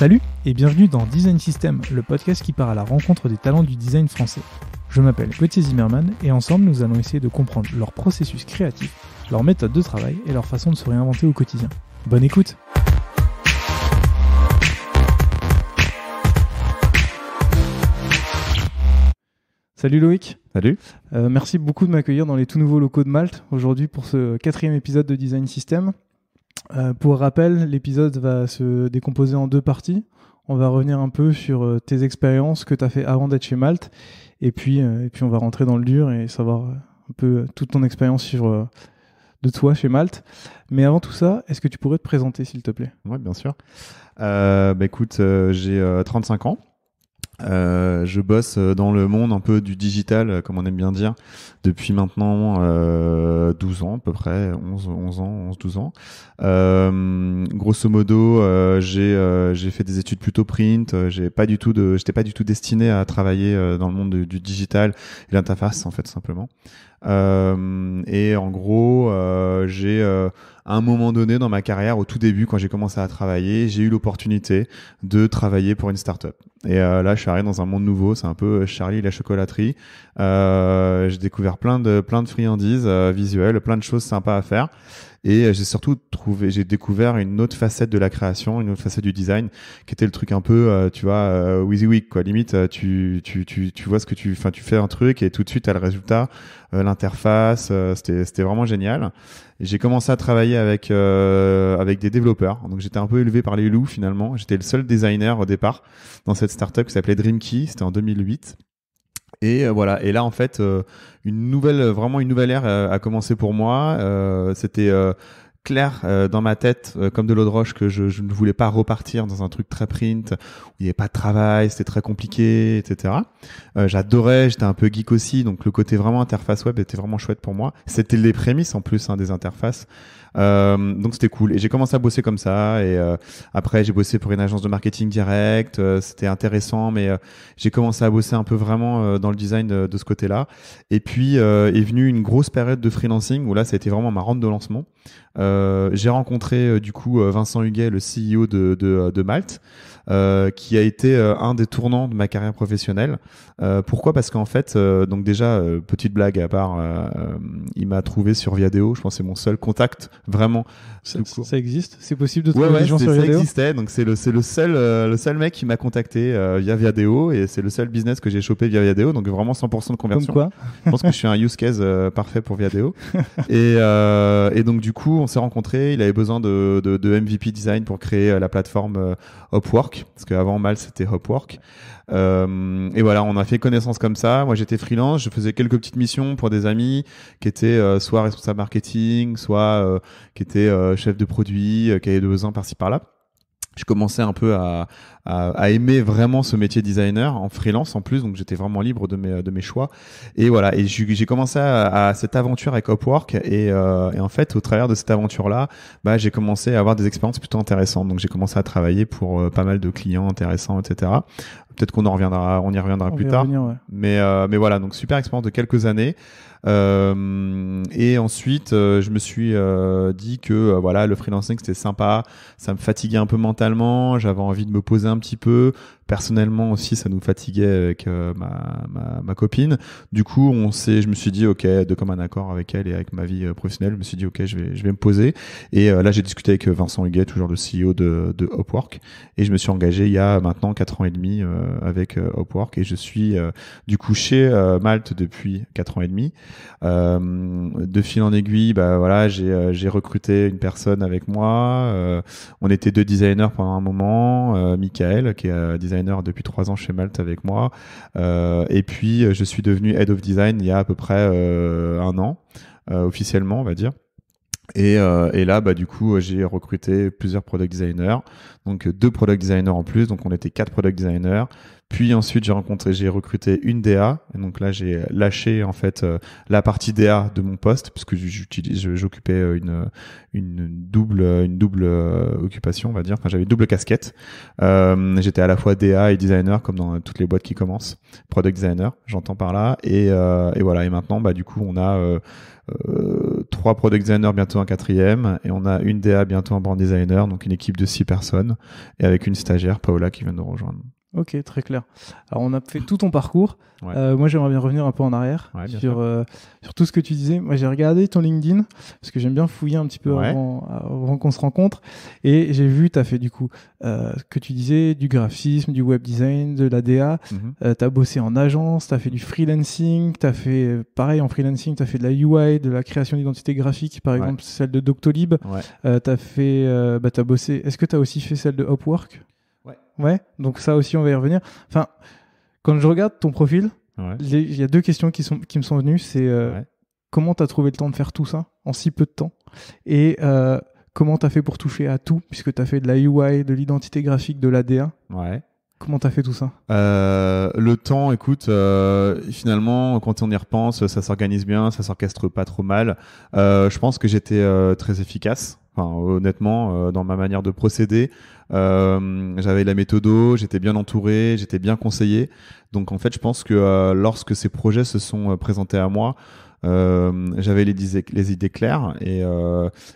Salut et bienvenue dans Design System, le podcast qui part à la rencontre des talents du design français. Je m'appelle Gauthier Zimmerman et ensemble nous allons essayer de comprendre leur processus créatif, leur méthode de travail et leur façon de se réinventer au quotidien. Bonne écoute Salut Loïc Salut euh, Merci beaucoup de m'accueillir dans les tout nouveaux locaux de Malte aujourd'hui pour ce quatrième épisode de Design System. Euh, pour rappel, l'épisode va se décomposer en deux parties. On va revenir un peu sur euh, tes expériences que tu as fait avant d'être chez Malte. Et puis, euh, et puis, on va rentrer dans le dur et savoir un peu toute ton expérience sur, de toi chez Malte. Mais avant tout ça, est-ce que tu pourrais te présenter, s'il te plaît Oui, bien sûr. bah, écoute, j'ai 35 ans. Euh, je bosse euh, dans le monde un peu du digital, euh, comme on aime bien dire, depuis maintenant euh, 12 ans à peu près, 11, 11 ans, 11-12 ans. Euh, grosso modo, j'ai fait des études plutôt print. J'ai pas du tout de, j'étais pas du tout destiné à travailler dans le monde du, du digital et l'interface en fait simplement. Euh, et en gros, euh, j'ai euh, à un moment donné dans ma carrière, au tout début, quand j'ai commencé à travailler, j'ai eu l'opportunité de travailler pour une start-up. Et là, je suis arrivé dans un monde nouveau. C'est un peu Charlie la chocolaterie. j'ai découvert plein de plein de friandises visuelles, plein de choses sympas à faire. Et euh, j'ai surtout trouvé, j'ai découvert une autre facette de la création, une autre facette du design, qui était le truc un peu, euh, tu vois, euh, week quoi. Limite, euh, tu, tu, tu, tu vois ce que tu, enfin, tu fais un truc et tout de suite t'as le résultat, l'interface. c'était, c'était vraiment génial. J'ai commencé à travailler avec avec des développeurs. Donc j'étais un peu élevé par les loups finalement. J'étais le seul designer au départ dans cette startup qui s'appelait Dreamkey. C'était en 2008. Et euh, voilà. Et là, en fait, euh, une nouvelle, vraiment une nouvelle ère euh, a commencé pour moi. C'était clair euh, dans ma tête euh, comme de l'eau de roche que je, ne voulais pas repartir dans un truc très print où il n'y avait pas de travail, c'était très compliqué, etc. Euh, j'adorais, j'étais un peu geek aussi, donc le côté vraiment interface web était vraiment chouette pour moi. C'était les prémices en plus hein, des interfaces. donc c'était cool et j'ai commencé à bosser comme ça et après j'ai bossé pour une agence de marketing direct c'était intéressant mais j'ai commencé à bosser un peu vraiment dans le design de, ce côté là et puis est venue une grosse période de freelancing où là ça a été vraiment ma rente de lancement euh, j'ai rencontré euh, du coup euh, Vincent Huguet, le CEO de, de Malte. Euh, qui a été euh, un des tournants de ma carrière professionnelle. Euh, pourquoi Parce qu'en fait, donc déjà, petite blague à part, il m'a trouvé sur Viadeo. Je pense que c'est mon seul contact vraiment. Ça, existe C'est possible de trouver des gens sur Viadeo Ça existait. Donc c'est le le seul le seul mec qui m'a contacté via Viadeo et c'est le seul business que j'ai chopé via Viadeo. Donc vraiment 100% de conversion. Comme quoi je pense que je suis un use case parfait pour Viadeo. et, donc du coup, on s'est rencontrés. Il avait besoin de, de, de MVP design pour créer la plateforme Upwork parce qu'avant Mal c'était Hopwork. Euh, et voilà, on a fait connaissance comme ça. Moi j'étais freelance, je faisais quelques petites missions pour des amis qui étaient euh, soit responsable marketing, soit euh, qui étaient chef de produit, qui avaient besoins par-ci par-là je commençais un peu à, à, aimer vraiment ce métier designer en freelance en plus, donc j'étais vraiment libre de mes, de mes choix. Et voilà, et j'ai commencé à, cette aventure avec Upwork, et, euh, et, en fait, au travers de cette aventure-là, bah, j'ai commencé à avoir des expériences plutôt intéressantes. Donc j'ai commencé à travailler pour euh, pas mal de clients intéressants, etc. Peut-être qu'on en reviendra, on y reviendra plus tard. Mais euh, mais voilà, donc super expérience de quelques années. Euh, et ensuite, euh, je me suis euh, dit que voilà, le freelancing c'était sympa, ça me fatiguait un peu mentalement, j'avais envie de me poser un petit peu, personnellement aussi, ça nous fatiguait avec euh, ma, copine. Du coup, on je me suis dit, ok, de comme un accord avec elle et avec ma vie euh, professionnelle, je me suis dit, ok, je vais, me poser. Et euh, là, j'ai discuté avec Vincent Huguet, toujours le CEO de, Hopwork et je me suis engagé il y a maintenant quatre ans et demi avec Upwork, et je suis du coup chez Malte depuis 4 ans et demi. de fil en aiguille, bah voilà, j'ai recruté une personne avec moi. on était deux designers pendant un moment, Michael, qui est designer depuis trois ans chez Malte avec moi. Euh, et puis, euh, je suis devenu head of design il y a à peu près euh, un an, officiellement, on va dire. Et, euh, et, là, bah, du coup, j'ai recruté plusieurs product designers, donc deux product designers en plus, donc on était quatre product designers. Puis ensuite, j'ai rencontré, j'ai recruté une DA, et donc là, j'ai lâché en fait euh, la partie DA de mon poste, puisque j'occupais euh, une, une double, une double occupation, on va dire. Enfin, j'avais double casquette. Euh, J'étais à la fois DA et designer, comme dans toutes les boîtes qui commencent, product designer, j'entends par là. Et, et, voilà. Et maintenant, bah, du coup, on a trois product designers, bientôt un quatrième, et on a une DA, bientôt un brand designer, donc une équipe de six personnes, et avec une stagiaire, Paola, qui vient nous rejoindre. Ok, très clair. Alors on a fait tout ton parcours. Euh, moi j'aimerais bien revenir un peu en arrière euh, sur, tout ce que tu disais. Moi j'ai regardé ton LinkedIn parce que j'aime bien fouiller un petit peu avant, qu'on se rencontre. Et j'ai vu, tu as fait du coup euh, ce que tu disais du graphisme, du web design, de l'ADA. Mhm. tu as bossé en agence, tu as fait du freelancing, tu as fait pareil en freelancing, tu as fait de la UI, de la création d'identité graphique, par exemple celle de Doctolib. tu as fait, bah, as bossé. Est-ce que tu as aussi fait celle de Upwork Ouais, donc ça aussi, on va y revenir. Enfin, quand je regarde ton profil, il y a deux questions qui, sont, qui me sont venues. C'est euh, comment tu as trouvé le temps de faire tout ça en si peu de temps Et euh, comment tu as fait pour toucher à tout, puisque tu as fait de la UI, de l'identité graphique, de l'ADA Ouais. Comment as fait tout ça euh, Le temps, écoute, finalement, quand on y repense, ça s'organise bien, ça s'orchestre pas trop mal. je pense que j'étais très efficace honnêtement, euh, dans ma manière de procéder, euh, j'avais la méthode, j'étais bien entouré, j'étais bien conseillé. Donc en fait, je pense que euh, lorsque ces projets se sont présentés à moi, j'avais les, les, idées claires et,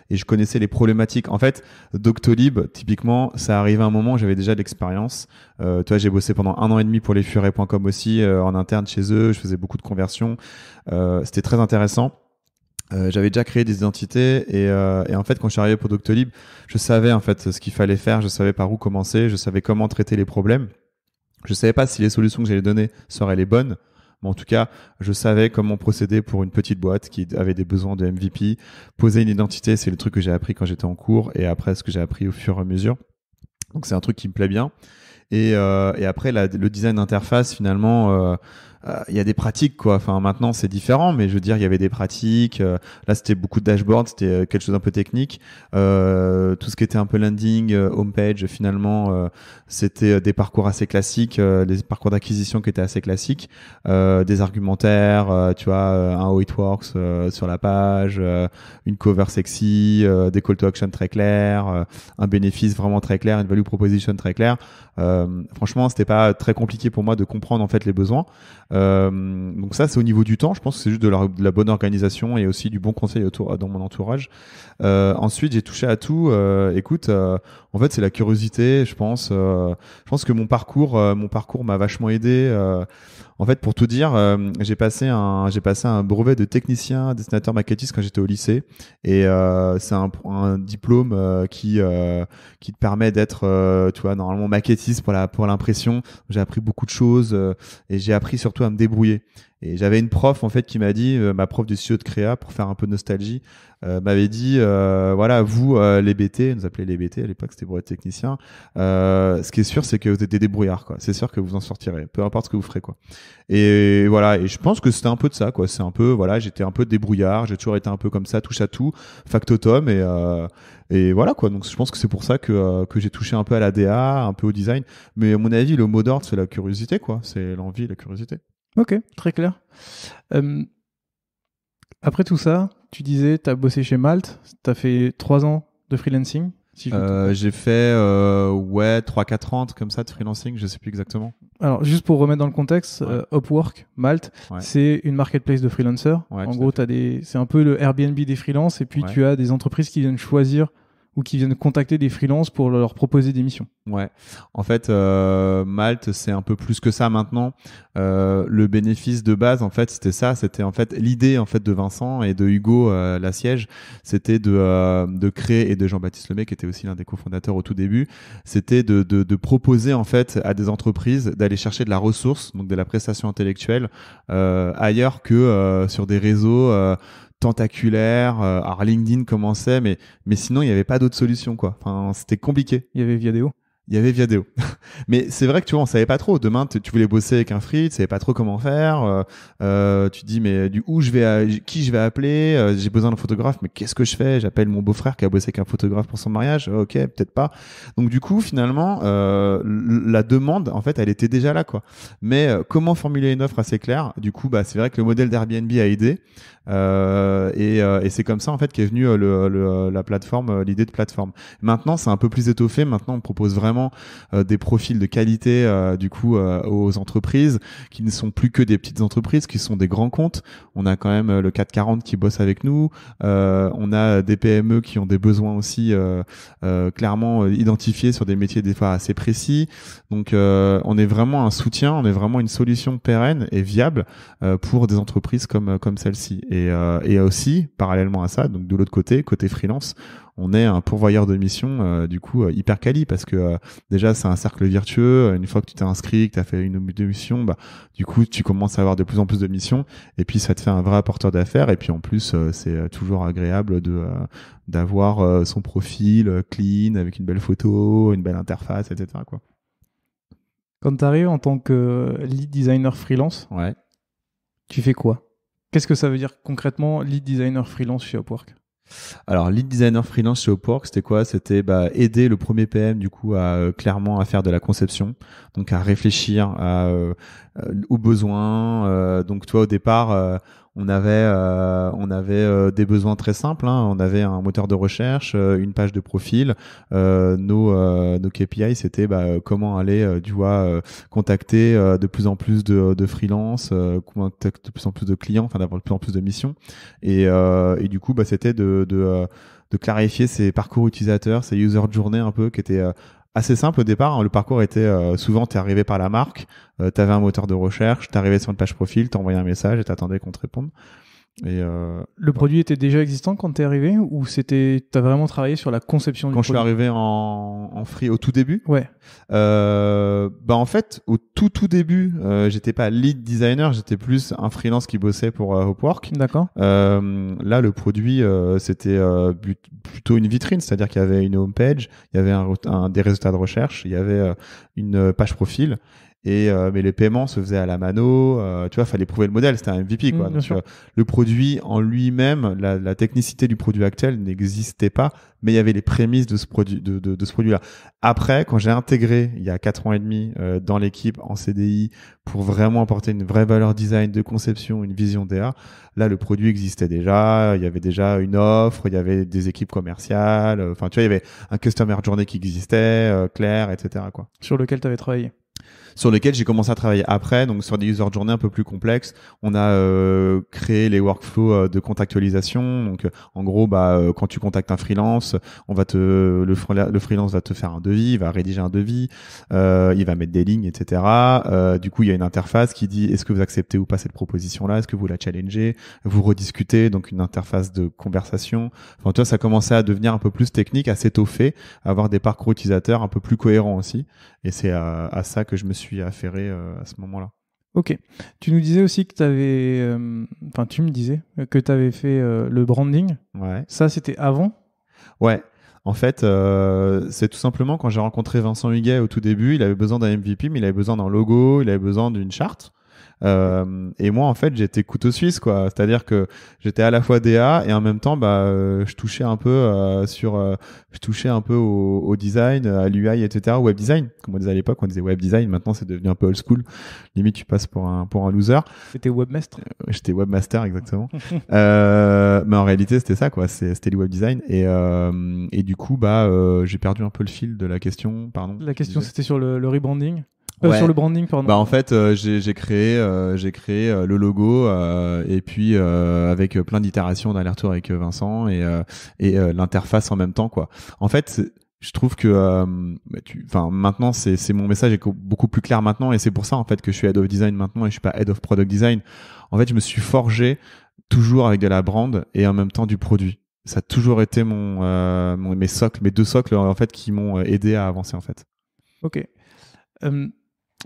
je connaissais les problématiques. En fait, Doctolib, typiquement, ça arrivait à un moment où j'avais déjà l'expérience. toi, j'ai bossé pendant un an et demi pour les furets.com aussi, en interne chez eux, je faisais beaucoup de conversions. C'était très intéressant. Euh, j'avais déjà créé des identités et, euh, et, en fait quand je suis arrivé pour Doctolib, je savais en fait ce qu'il fallait faire, je savais par où commencer, je savais comment traiter les problèmes. Je savais pas si les solutions que j'allais donner seraient les bonnes, mais en tout cas, je savais comment procéder pour une petite boîte qui avait des besoins de MVP. Poser une identité, c'est le truc que j'ai appris quand j'étais en cours et après ce que j'ai appris au fur et à mesure. Donc c'est un truc qui me plaît bien. Et, euh, et après le design d'interface finalement euh, euh, il y a des pratiques quoi. Enfin maintenant c'est différent, mais je veux dire il y avait des pratiques. Euh, là c'était beaucoup de dashboards, c'était euh, quelque chose un peu technique. tout ce qui était un peu landing, homepage finalement, c'était des parcours assez classiques, des parcours d'acquisition qui étaient assez classiques, des argumentaires, tu vois, un how it works sur la page, une cover sexy, des call to action très clairs, un bénéfice vraiment très clair, une value proposition très claire. franchement c'était pas très compliqué pour moi de comprendre en fait les besoins. Euh, donc ça, c'est au niveau du temps. Je pense que c'est juste de la, bonne organisation et aussi du bon conseil autour, dans mon entourage. Euh, ensuite, j'ai touché à tout. Euh, écoute, en fait, c'est la curiosité. Je pense, je pense que mon parcours, mon parcours m'a vachement aidé. En fait, pour tout dire, euh, j'ai passé un j'ai passé un brevet de technicien dessinateur maquettiste quand j'étais au lycée, et euh, c'est un, un, diplôme euh, qui qui te permet d'être, tu normalement maquettiste pour la pour l'impression. J'ai appris beaucoup de choses et j'ai appris surtout à me débrouiller. Et j'avais une prof en fait qui m'a dit, euh, ma prof du studio de créa, pour faire un peu de nostalgie, euh, m'avait dit, euh, voilà, vous les BT, nous appelait les BT à l'époque, c'était pour être technicien. ce qui est sûr, c'est que vous êtes des débrouillards, quoi. C'est sûr que vous en sortirez, peu importe ce que vous ferez, quoi. Et voilà, et je pense que c'était un peu de ça, quoi. C'est un peu, voilà, j'étais un peu débrouillard, j'ai toujours été un peu comme ça, touche à tout, factotum, et et voilà, quoi. Donc je pense que c'est pour ça que que j'ai touché un peu à la DA, un peu au design. Mais à mon avis, le mot d'ordre, c'est la curiosité, quoi. C'est l'envie, la curiosité. Ok, très clair. Euh, après tout ça, tu disais, tu as bossé chez Malte, tu as fait 3 ans de freelancing. Euh, j'ai fait euh, ouais 3-4 ans comme ça de freelancing, je sais plus exactement. Alors juste pour remettre dans le contexte, Upwork Malte, c'est une marketplace de freelancers. en gros, des, c'est un peu le Airbnb des freelances et puis tu as des entreprises qui viennent choisir ou qui viennent contacter des freelances pour leur proposer des missions. Ouais. En fait, euh, Malte, c'est un peu plus que ça maintenant. Euh, le bénéfice de base, en fait, c'était ça. C'était en fait l'idée en fait de Vincent et de Hugo euh, la c'était de, euh, de créer et de Jean-Baptiste Lemay qui était aussi l'un des cofondateurs au tout début. C'était de, de, de, proposer en fait à des entreprises d'aller chercher de la ressource, donc de la prestation intellectuelle euh, ailleurs que euh, sur des réseaux tentaculaire. Euh, alors LinkedIn commençait, mais mais sinon il n'y avait pas d'autre solution quoi. Enfin c'était compliqué. Il y avait Viadeo il y avait Viadeo. Mais c'est vrai que tu vois, on savait pas trop. Demain, tu voulais bosser avec un free, tu savais pas trop comment faire. Euh, euh, tu te dis mais du où je vais, euh, qui je vais appeler J'ai besoin d'un photographe, mais qu'est-ce que je fais J'appelle mon beau-frère qui a bossé avec un photographe pour son mariage. Ok, peut-être pas. Donc du coup, finalement, la demande, en fait, elle était déjà là quoi. Mais comment formuler une offre assez claire Du coup, bah c'est vrai que le modèle d'Airbnb a aidé. et, c'est comme ça en fait qu'est venue le, la plateforme, l'idée de plateforme. Maintenant, c'est un peu plus étoffé. Maintenant, on propose vraiment euh, des profils de qualité euh, du coup euh, aux entreprises qui ne sont plus que des petites entreprises, qui sont des grands comptes. On a quand même le 440 qui bosse avec nous. on a des PME qui ont des besoins aussi clairement identifiés sur des métiers des fois assez précis. Donc on est vraiment un soutien, on est vraiment une solution pérenne et viable pour des entreprises comme comme celle-ci. Et, et aussi parallèlement à ça, donc de l'autre côté, côté freelance, on est un pourvoyeur de missions euh, du coup euh, hyper quali parce que euh, déjà c'est un cercle virtueux. Une fois que tu t'es inscrit, que tu as fait une mission, bah du coup tu commences à avoir de plus en plus de missions et puis ça te fait un vrai apporteur d'affaires et puis en plus c'est toujours agréable de d'avoir son profil clean avec une belle photo, une belle interface, etc. Quoi. Quand tu arrives en tant que lead designer freelance, tu fais quoi Qu'est-ce que ça veut dire concrètement lead designer freelance chez Upwork alors, lead designer freelance chez Upwork, c'était quoi C'était bah, aider le premier PM du coup à euh, clairement à faire de la conception, donc à réfléchir à, euh, euh aux besoins. Euh, donc, toi, au départ, on avait, euh, on avait euh, des besoins très simples. Hein. On avait un moteur de recherche, euh, une page de profil. nos, nos KPI, c'était bah, comment aller, tu vois, contacter de plus en plus de, de freelance, contacter de plus en plus de clients, enfin d'avoir de plus en plus de missions. Et, du coup, bah, c'était de, de clarifier ces parcours utilisateurs, ces user journées un peu qui étaient assez simple au départ. Hein. Le parcours était euh, souvent, tu arrivé par la marque, euh, tu avais un moteur de recherche, tu arrivé sur une page profil, tu envoyé un message et tu attendais qu'on te réponde. Euh, le produit était déjà existant quand t'es arrivé ou c'était t'as vraiment travaillé sur la conception quand du produit Quand je suis arrivé en, free au tout début. Ouais. Euh, bah en fait au tout tout début, euh, j'étais pas lead designer, j'étais plus un freelance qui bossait pour Hopwork D'accord. là le produit c'était plutôt une vitrine, c'est-à-dire qu'il y avait une homepage, il y avait un, des résultats de recherche, il y avait une page profil et euh, mais les paiements se faisaient à la mano. Euh, tu vois, fallait prouver le modèle. C'était un MVP mm, quoi. Euh, le produit en lui-même, la, technicité du produit actuel n'existait pas, mais il y avait les prémices de ce produit, de, ce produit-là. Après, quand j'ai intégré il y a quatre ans et demi dans l'équipe en CDI pour vraiment apporter une vraie valeur design, de conception, une vision DA, là le produit existait déjà. Il y avait déjà une offre, il y avait des équipes commerciales. Enfin, tu vois, il y avait un customer journey qui existait, clair, etc. Quoi. Sur lequel tu avais travaillé sur lesquels j'ai commencé à travailler après, donc sur des user journées un peu plus complexes. On a euh, créé les workflows euh, de contactualisation. Donc, euh, en gros, bah, quand tu contactes un freelance, on va te, le, freelance va te faire un devis, il va rédiger un devis, il va mettre des lignes, etc. du coup, il y a une interface qui dit est-ce que vous acceptez ou pas cette proposition-là, est-ce que vous la challengez, vous rediscutez, donc une interface de conversation. Enfin, tu vois, ça commençait à devenir un peu plus technique, à s'étoffer, à avoir des parcours utilisateurs un peu plus cohérents aussi. Et c'est à ça que je me suis affairé euh, à ce moment-là. Ok. Tu nous disais aussi que tu avais. Euh, enfin, tu me disais que tu avais fait euh, le branding. Ouais. Ça, c'était avant Ouais. En fait, c'est tout simplement quand j'ai rencontré Vincent Huguet au tout début, il avait besoin d'un MVP, mais il avait besoin d'un logo, il avait besoin d'une charte. Euh, et moi, en fait, j'étais couteau suisse, quoi. C'est-à-dire que j'étais à la fois DA et en même temps, bah, euh, je touchais un peu euh, sur, je touchais un peu au, design, à l'UI, etc., web design. Comme on disait à l'époque, on disait web design. Maintenant, c'est devenu un peu old school. Limite, tu passes pour un pour un loser. C'était webmaster. j'étais webmaster, exactement. mais en réalité, c'était ça, quoi. C'était le web design. Et et du coup, bah, j'ai perdu un peu le fil de la question. Pardon. La question, c'était sur le rebranding. Euh, sur le branding pardon. Bah en fait euh, j'ai créé euh, j'ai créé le logo et puis avec plein d'itérations d'aller-retour avec Vincent et l'interface en même temps quoi. En fait je trouve que bah, enfin maintenant c'est mon message est beaucoup plus clair maintenant et c'est pour ça en fait que je suis head of design maintenant et je suis pas head of product design. En fait je me suis forgé toujours avec de la brand et en même temps du produit ça a toujours été mon, mes socles, mes deux socles en fait qui m'ont aidé à avancer en fait. Ok.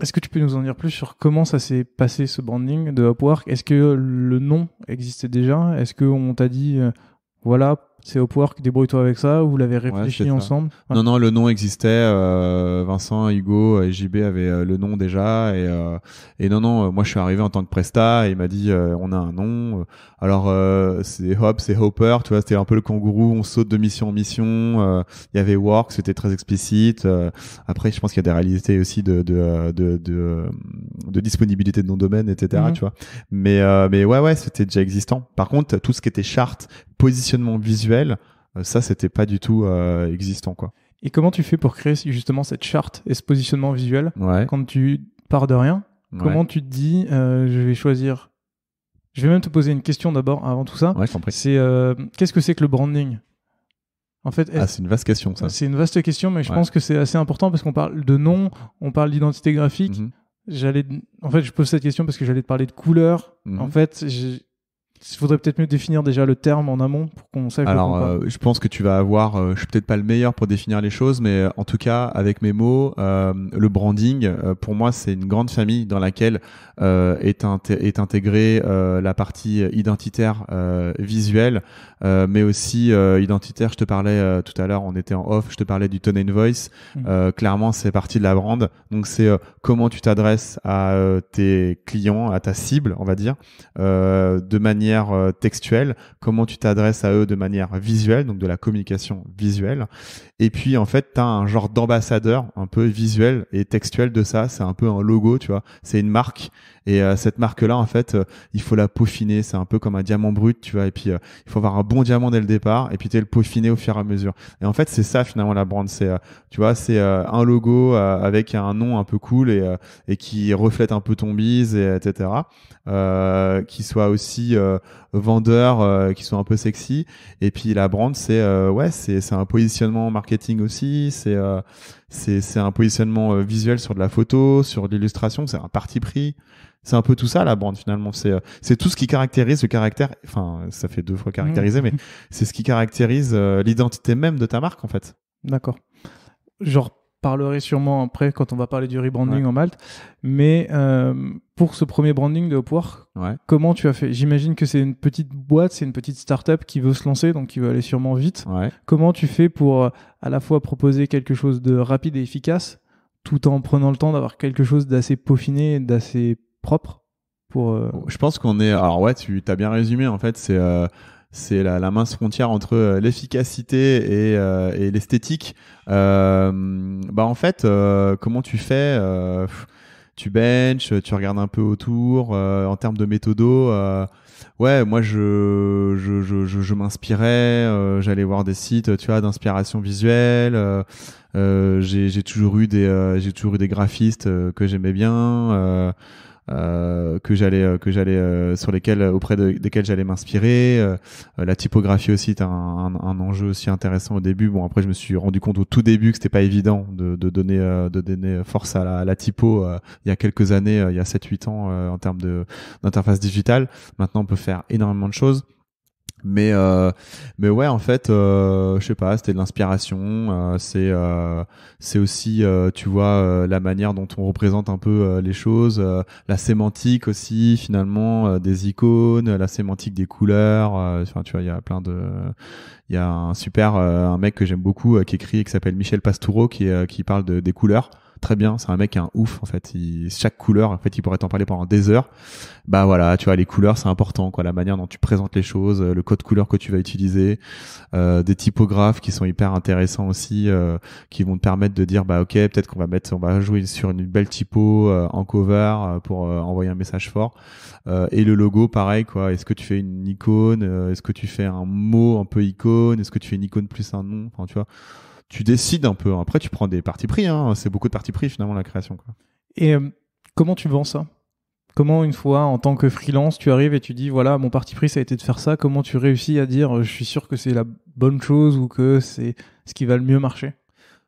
Est-ce que tu peux nous en dire plus sur comment ça s'est passé ce branding de Upwork Est-ce que le nom existait déjà Est-ce qu'on t'a dit euh, voilà, c'est Hopwork, débrouille-toi avec ça, vous l'avez réfléchi ensemble Non, non, le nom existait, euh, Vincent, Hugo et JB avaient euh, le nom déjà, euh, et, non, non, moi je suis arrivé en tant que presta, et il m'a dit, on a un nom, alors c'est Hop, c'est Hopper, tu vois, c'était un peu le kangourou, on saute de mission en mission, il y avait Work, c'était très explicite, après je pense qu'il y a des réalités aussi de, de, de, de, de disponibilité de nos domaines, etc., mhm. tu vois, mais, mais ouais, ouais, c'était déjà existant. Par contre, tout ce qui était charte, positionnement visuel, euh, ça, c'était pas du tout euh, existant, quoi. Et comment tu fais pour créer justement cette charte et ce positionnement visuel quand tu pars de rien Comment tu te dis, euh, je vais choisir Je vais même te poser une question d'abord avant tout ça. c'est qu'est-ce que c'est que le branding en fait, ah, c'est une vaste question, ça. C'est une vaste question, mais je pense que c'est assez important parce qu'on parle de nom, on parle d'identité graphique. Mhm. J'allais, en fait, je pose cette question parce que j'allais te parler de couleur. Mhm. En fait, il faudrait peut-être mieux définir déjà le terme en amont pour qu'on sache. Alors, euh, je pense que tu vas avoir. Euh, je suis peut-être pas le meilleur pour définir les choses, mais euh, en tout cas, avec mes mots, le branding, pour moi, c'est une grande famille dans laquelle est, est, intégrée la partie identitaire visuelle, mais aussi identitaire. Je te parlais tout à l'heure, on était en off. Je te parlais du tone and voice. Mmh. clairement, c'est partie de la brand. Donc, c'est comment tu t'adresses à tes clients, à ta cible, on va dire, de manière euh, textuelle, comment tu t'adresses à eux de manière visuelle, donc de la communication visuelle. Et puis en fait, tu as un genre d'ambassadeur un peu visuel et textuel de ça, c'est un peu un logo, tu vois, c'est une marque et euh, cette marque-là, en fait, euh, il faut la peaufiner. C'est un peu comme un diamant brut, tu vois. Et puis, il faut avoir un bon diamant dès le départ, et puis es le peaufiner au fur et à mesure. Et en fait, c'est ça finalement la brand. C'est, tu vois, c'est un logo avec un nom un peu cool et, et qui reflète un peu ton bise, et, etc. qui soit aussi euh, vendeurs euh, qui sont un peu sexy. Et puis la brand, c'est euh, ouais, c'est c'est un positionnement marketing aussi. C'est c'est c'est un positionnement visuel sur de la photo, sur l'illustration. C'est un parti pris. C'est un peu tout ça la brand finalement. C'est c'est tout ce qui caractérise le caractère. Enfin, ça fait deux fois caractériser, mmh. mais c'est ce qui caractérise l'identité même de ta marque en fait. D'accord. Genre parlerai sûrement après quand on va parler du rebranding en Malte. Mais euh, pour ce premier branding de Upwork, comment tu as fait J'imagine que c'est une petite boîte, c'est une petite start-up qui veut se lancer, donc qui veut aller sûrement vite. Comment tu fais pour euh, à la fois proposer quelque chose de rapide et efficace, tout en prenant le temps d'avoir quelque chose d'assez peaufiné, d'assez propre pour, euh Je pense qu'on est. Alors ouais, tu t as bien résumé. En fait, c'est c'est la, la, mince frontière entre euh, l'efficacité et, euh, l'esthétique. Euh, bah en fait, comment tu fais Tu benches, tu regardes un peu autour. en termes de méthodo, ouais, moi je je, je, je, m'inspirais, j'allais voir des sites, tu vois, d'inspiration visuelle. j'ai toujours eu des j'ai toujours eu des graphistes que j'aimais bien. Euh, que j'allais euh, que j'allais euh, sur lesquels auprès de, desquels j'allais m'inspirer la typographie aussi était un, enjeu aussi intéressant au début bon après je me suis rendu compte au tout début que c'était pas évident de, donner de donner force à la, à typo il y a quelques années il y a 7 8 ans en termes de d'interface digitale maintenant on peut faire énormément de choses mais euh, mais ouais en fait euh, je sais pas c'était de l'inspiration euh, euh, c'est aussi tu vois la manière dont on représente un peu les choses la sémantique aussi finalement des icônes la sémantique des couleurs enfin tu vois il y a plein de il y a un super un mec que j'aime beaucoup qui écrit et qui s'appelle Michel Pastoureau qui qui parle des couleurs très bien. C'est un mec un ouf en fait. Il, chaque couleur, en fait, il pourrait t'en parler pendant des heures. Bah voilà, tu vois, les couleurs, c'est important, quoi. La manière dont tu présentes les choses, euh, le code couleur que tu vas utiliser, euh, des typographes qui sont hyper intéressants aussi, euh, qui vont te permettre de dire, bah ok, peut-être qu'on va mettre, on va jouer sur une belle typo en cover pour envoyer un message fort. et le logo, pareil, quoi. Est-ce que tu fais une icône Est-ce que tu fais un mot un peu icône Est-ce que tu fais une icône plus un nom Enfin, tu vois tu décides un peu. Après, tu prends des parties pris. Hein. C'est beaucoup de parties pris finalement la création. Et euh, comment tu vends ça Comment une fois en tant que freelance, tu arrives et tu dis voilà mon parti pris ça a été de faire ça. Comment tu réussis à dire euh, je suis sûr que c'est la bonne chose ou que c'est ce qui va le mieux marcher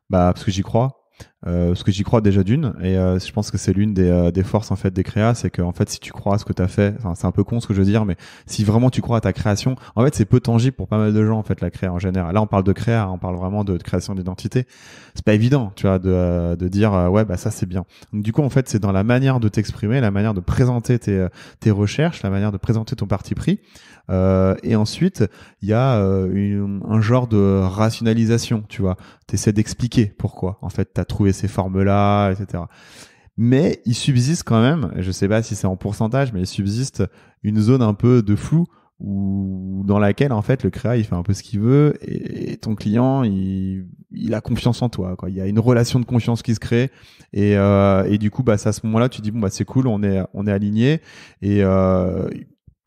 Bah parce que j'y crois. Euh, parce que j'y crois déjà d'une et euh, je pense que c'est l'une des, euh, des, forces en fait des créas c'est que en fait si tu crois à ce que tu as fait c'est un peu con ce que je veux dire mais si vraiment tu crois à ta création en fait c'est peu tangible pour pas mal de gens en fait la créa en général là on parle de créa on parle vraiment de, création d'identité c'est pas évident tu vois de, euh, de dire ouais bah ça c'est bien Donc, du coup en fait c'est dans la manière de t'exprimer la manière de présenter tes, tes recherches la manière de présenter ton parti pris et ensuite il y a un genre de rationalisation tu vois t'essaies d'expliquer pourquoi en fait t'as trouvé ces formes-là, etc. Mais il subsiste quand même, je sais pas si c'est en pourcentage, mais il subsiste une zone un peu de flou ou dans laquelle en fait le créa il fait un peu ce qu'il veut et, ton client il, a confiance en toi il y a une relation de confiance qui se crée et, euh, et du coup bah à ce moment là tu dis bon bah c'est cool on est on est aligné et euh,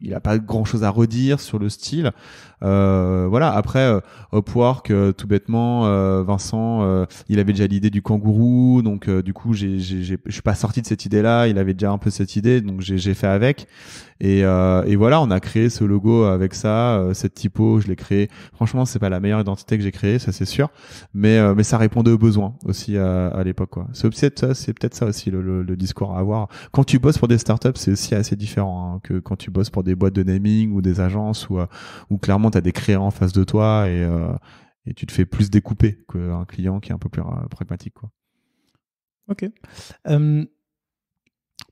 il a pas grand chose à redire sur le style euh, voilà, après, euh, Upwork, euh, tout bêtement, Vincent, il avait déjà l'idée du kangourou, donc du coup, je suis pas sorti de cette idée-là, il avait déjà un peu cette idée, donc j'ai fait avec. Et, voilà, on a créé ce logo avec ça, cette typo, je l'ai créé. Franchement, c'est pas la meilleure identité que j'ai créée, ça c'est sûr, mais, mais ça répondait aux besoins aussi à, à l'époque. C'est peut-être ça aussi le, discours à avoir. Quand tu bosses pour des startups, c'est aussi assez différent hein, que quand tu bosses pour des boîtes de naming ou des agences ou, ou clairement tu as des créants en face de toi euh, et, tu te fais plus découper qu'un client qui est un peu plus euh, pragmatique. Quoi. Ok.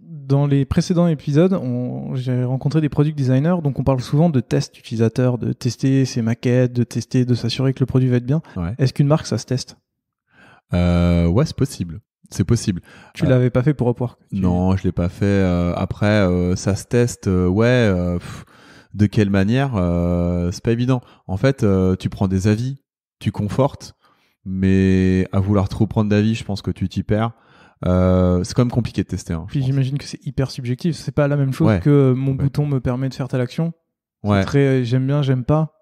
dans les précédents épisodes, j'ai rencontré des product designers, donc on parle souvent de tests utilisateurs, de tester ses maquettes, de tester, de s'assurer que le produit va être bien. Est-ce qu'une marque, ça se teste euh, Ouais, c'est possible. C'est possible. Tu ne l'avais pas fait pour Upwork Non, je l'ai pas fait. après, ça se teste. ouais, de quelle manière, euh, c'est pas évident. En fait, euh, tu prends des avis, tu confortes, mais à vouloir trop prendre d'avis, je pense que tu t'y perds. Euh, c'est quand même compliqué de tester. Hein, Puis j'imagine que c'est hyper subjectif. C'est pas la même chose que mon bouton me permet de faire telle action. Ouais. Très, j'aime bien, j'aime pas.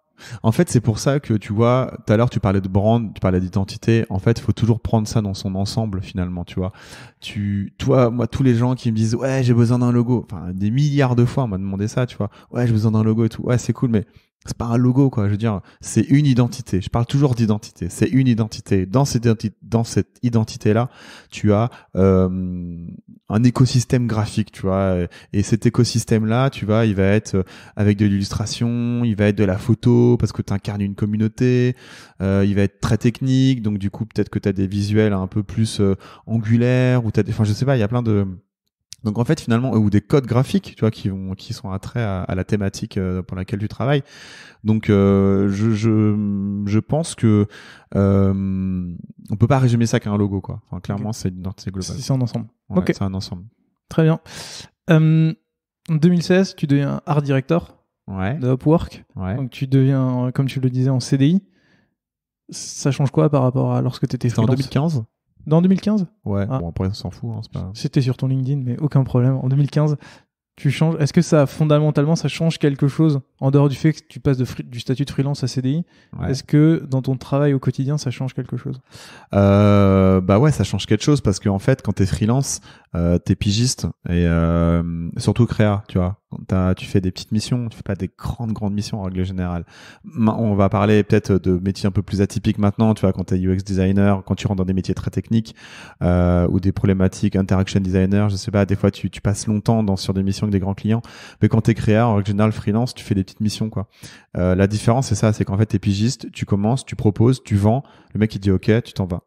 En fait, c'est pour ça que tu vois, tout à l'heure tu parlais de brand, tu parlais d'identité. En fait, il faut toujours prendre ça dans son ensemble finalement, tu vois. Tu, toi, moi, tous les gens qui me disent ouais, j'ai besoin d'un logo. Enfin, des milliards de fois on m'a demandé ça, tu vois. Ouais, j'ai besoin d'un logo et tout. Ouais, c'est cool, mais c'est pas un logo quoi je veux dire c'est une identité je parle toujours d'identité c'est une identité dans cette identité dans cette identité là tu as euh, un écosystème graphique tu vois et cet écosystème là tu vois il va être euh, avec de l'illustration il va être de la photo parce que tu incarnes une communauté euh, il va être très technique donc du coup peut-être que tu as des visuels un peu plus angulaires ou t'as des enfin je sais pas il y a plein de donc en fait finalement ou des codes graphiques, tu vois, qui vont qui sont attraits à, la thématique euh, pour laquelle tu travailles. Donc euh, je, pense que euh, on peut pas résumer ça qu'un logo quoi. clairement c'est une C'est un ensemble. C'est un ensemble. Très bien. en 2016, tu deviens art director de Upwork. Donc tu deviens comme tu le disais en CDI. Ça change quoi par rapport à lorsque tu étais en 2015 dans 2015 Ouais, ah. bon après on s'en fout. Hein, C'était sur ton LinkedIn, mais aucun problème. En 2015, tu changes Est-ce que ça fondamentalement ça change quelque chose en dehors du fait que tu passes du statut de freelance à CDI Est-ce que dans ton travail au quotidien ça change quelque chose euh, Bah ouais, ça change quelque chose parce qu'en fait quand t'es freelance, tu euh, t'es pigiste et euh, surtout créa, tu vois. tu fais des petites missions, tu fais pas des grandes grandes missions en règle générale. On va parler peut-être de métiers un peu plus atypiques maintenant, tu vois, quand t'es UX designer, quand tu rentres dans des métiers très techniques ou des problématiques interaction designer, je sais pas, des fois tu, passes longtemps dans sur des missions avec des grands clients. Mais quand t'es créateur, en règle freelance, tu fais des petites missions, quoi. Euh, la différence, c'est ça, c'est qu'en fait, t'es pigiste, tu commences, tu proposes, tu vends. Le mec, il dit OK, tu t'en vas.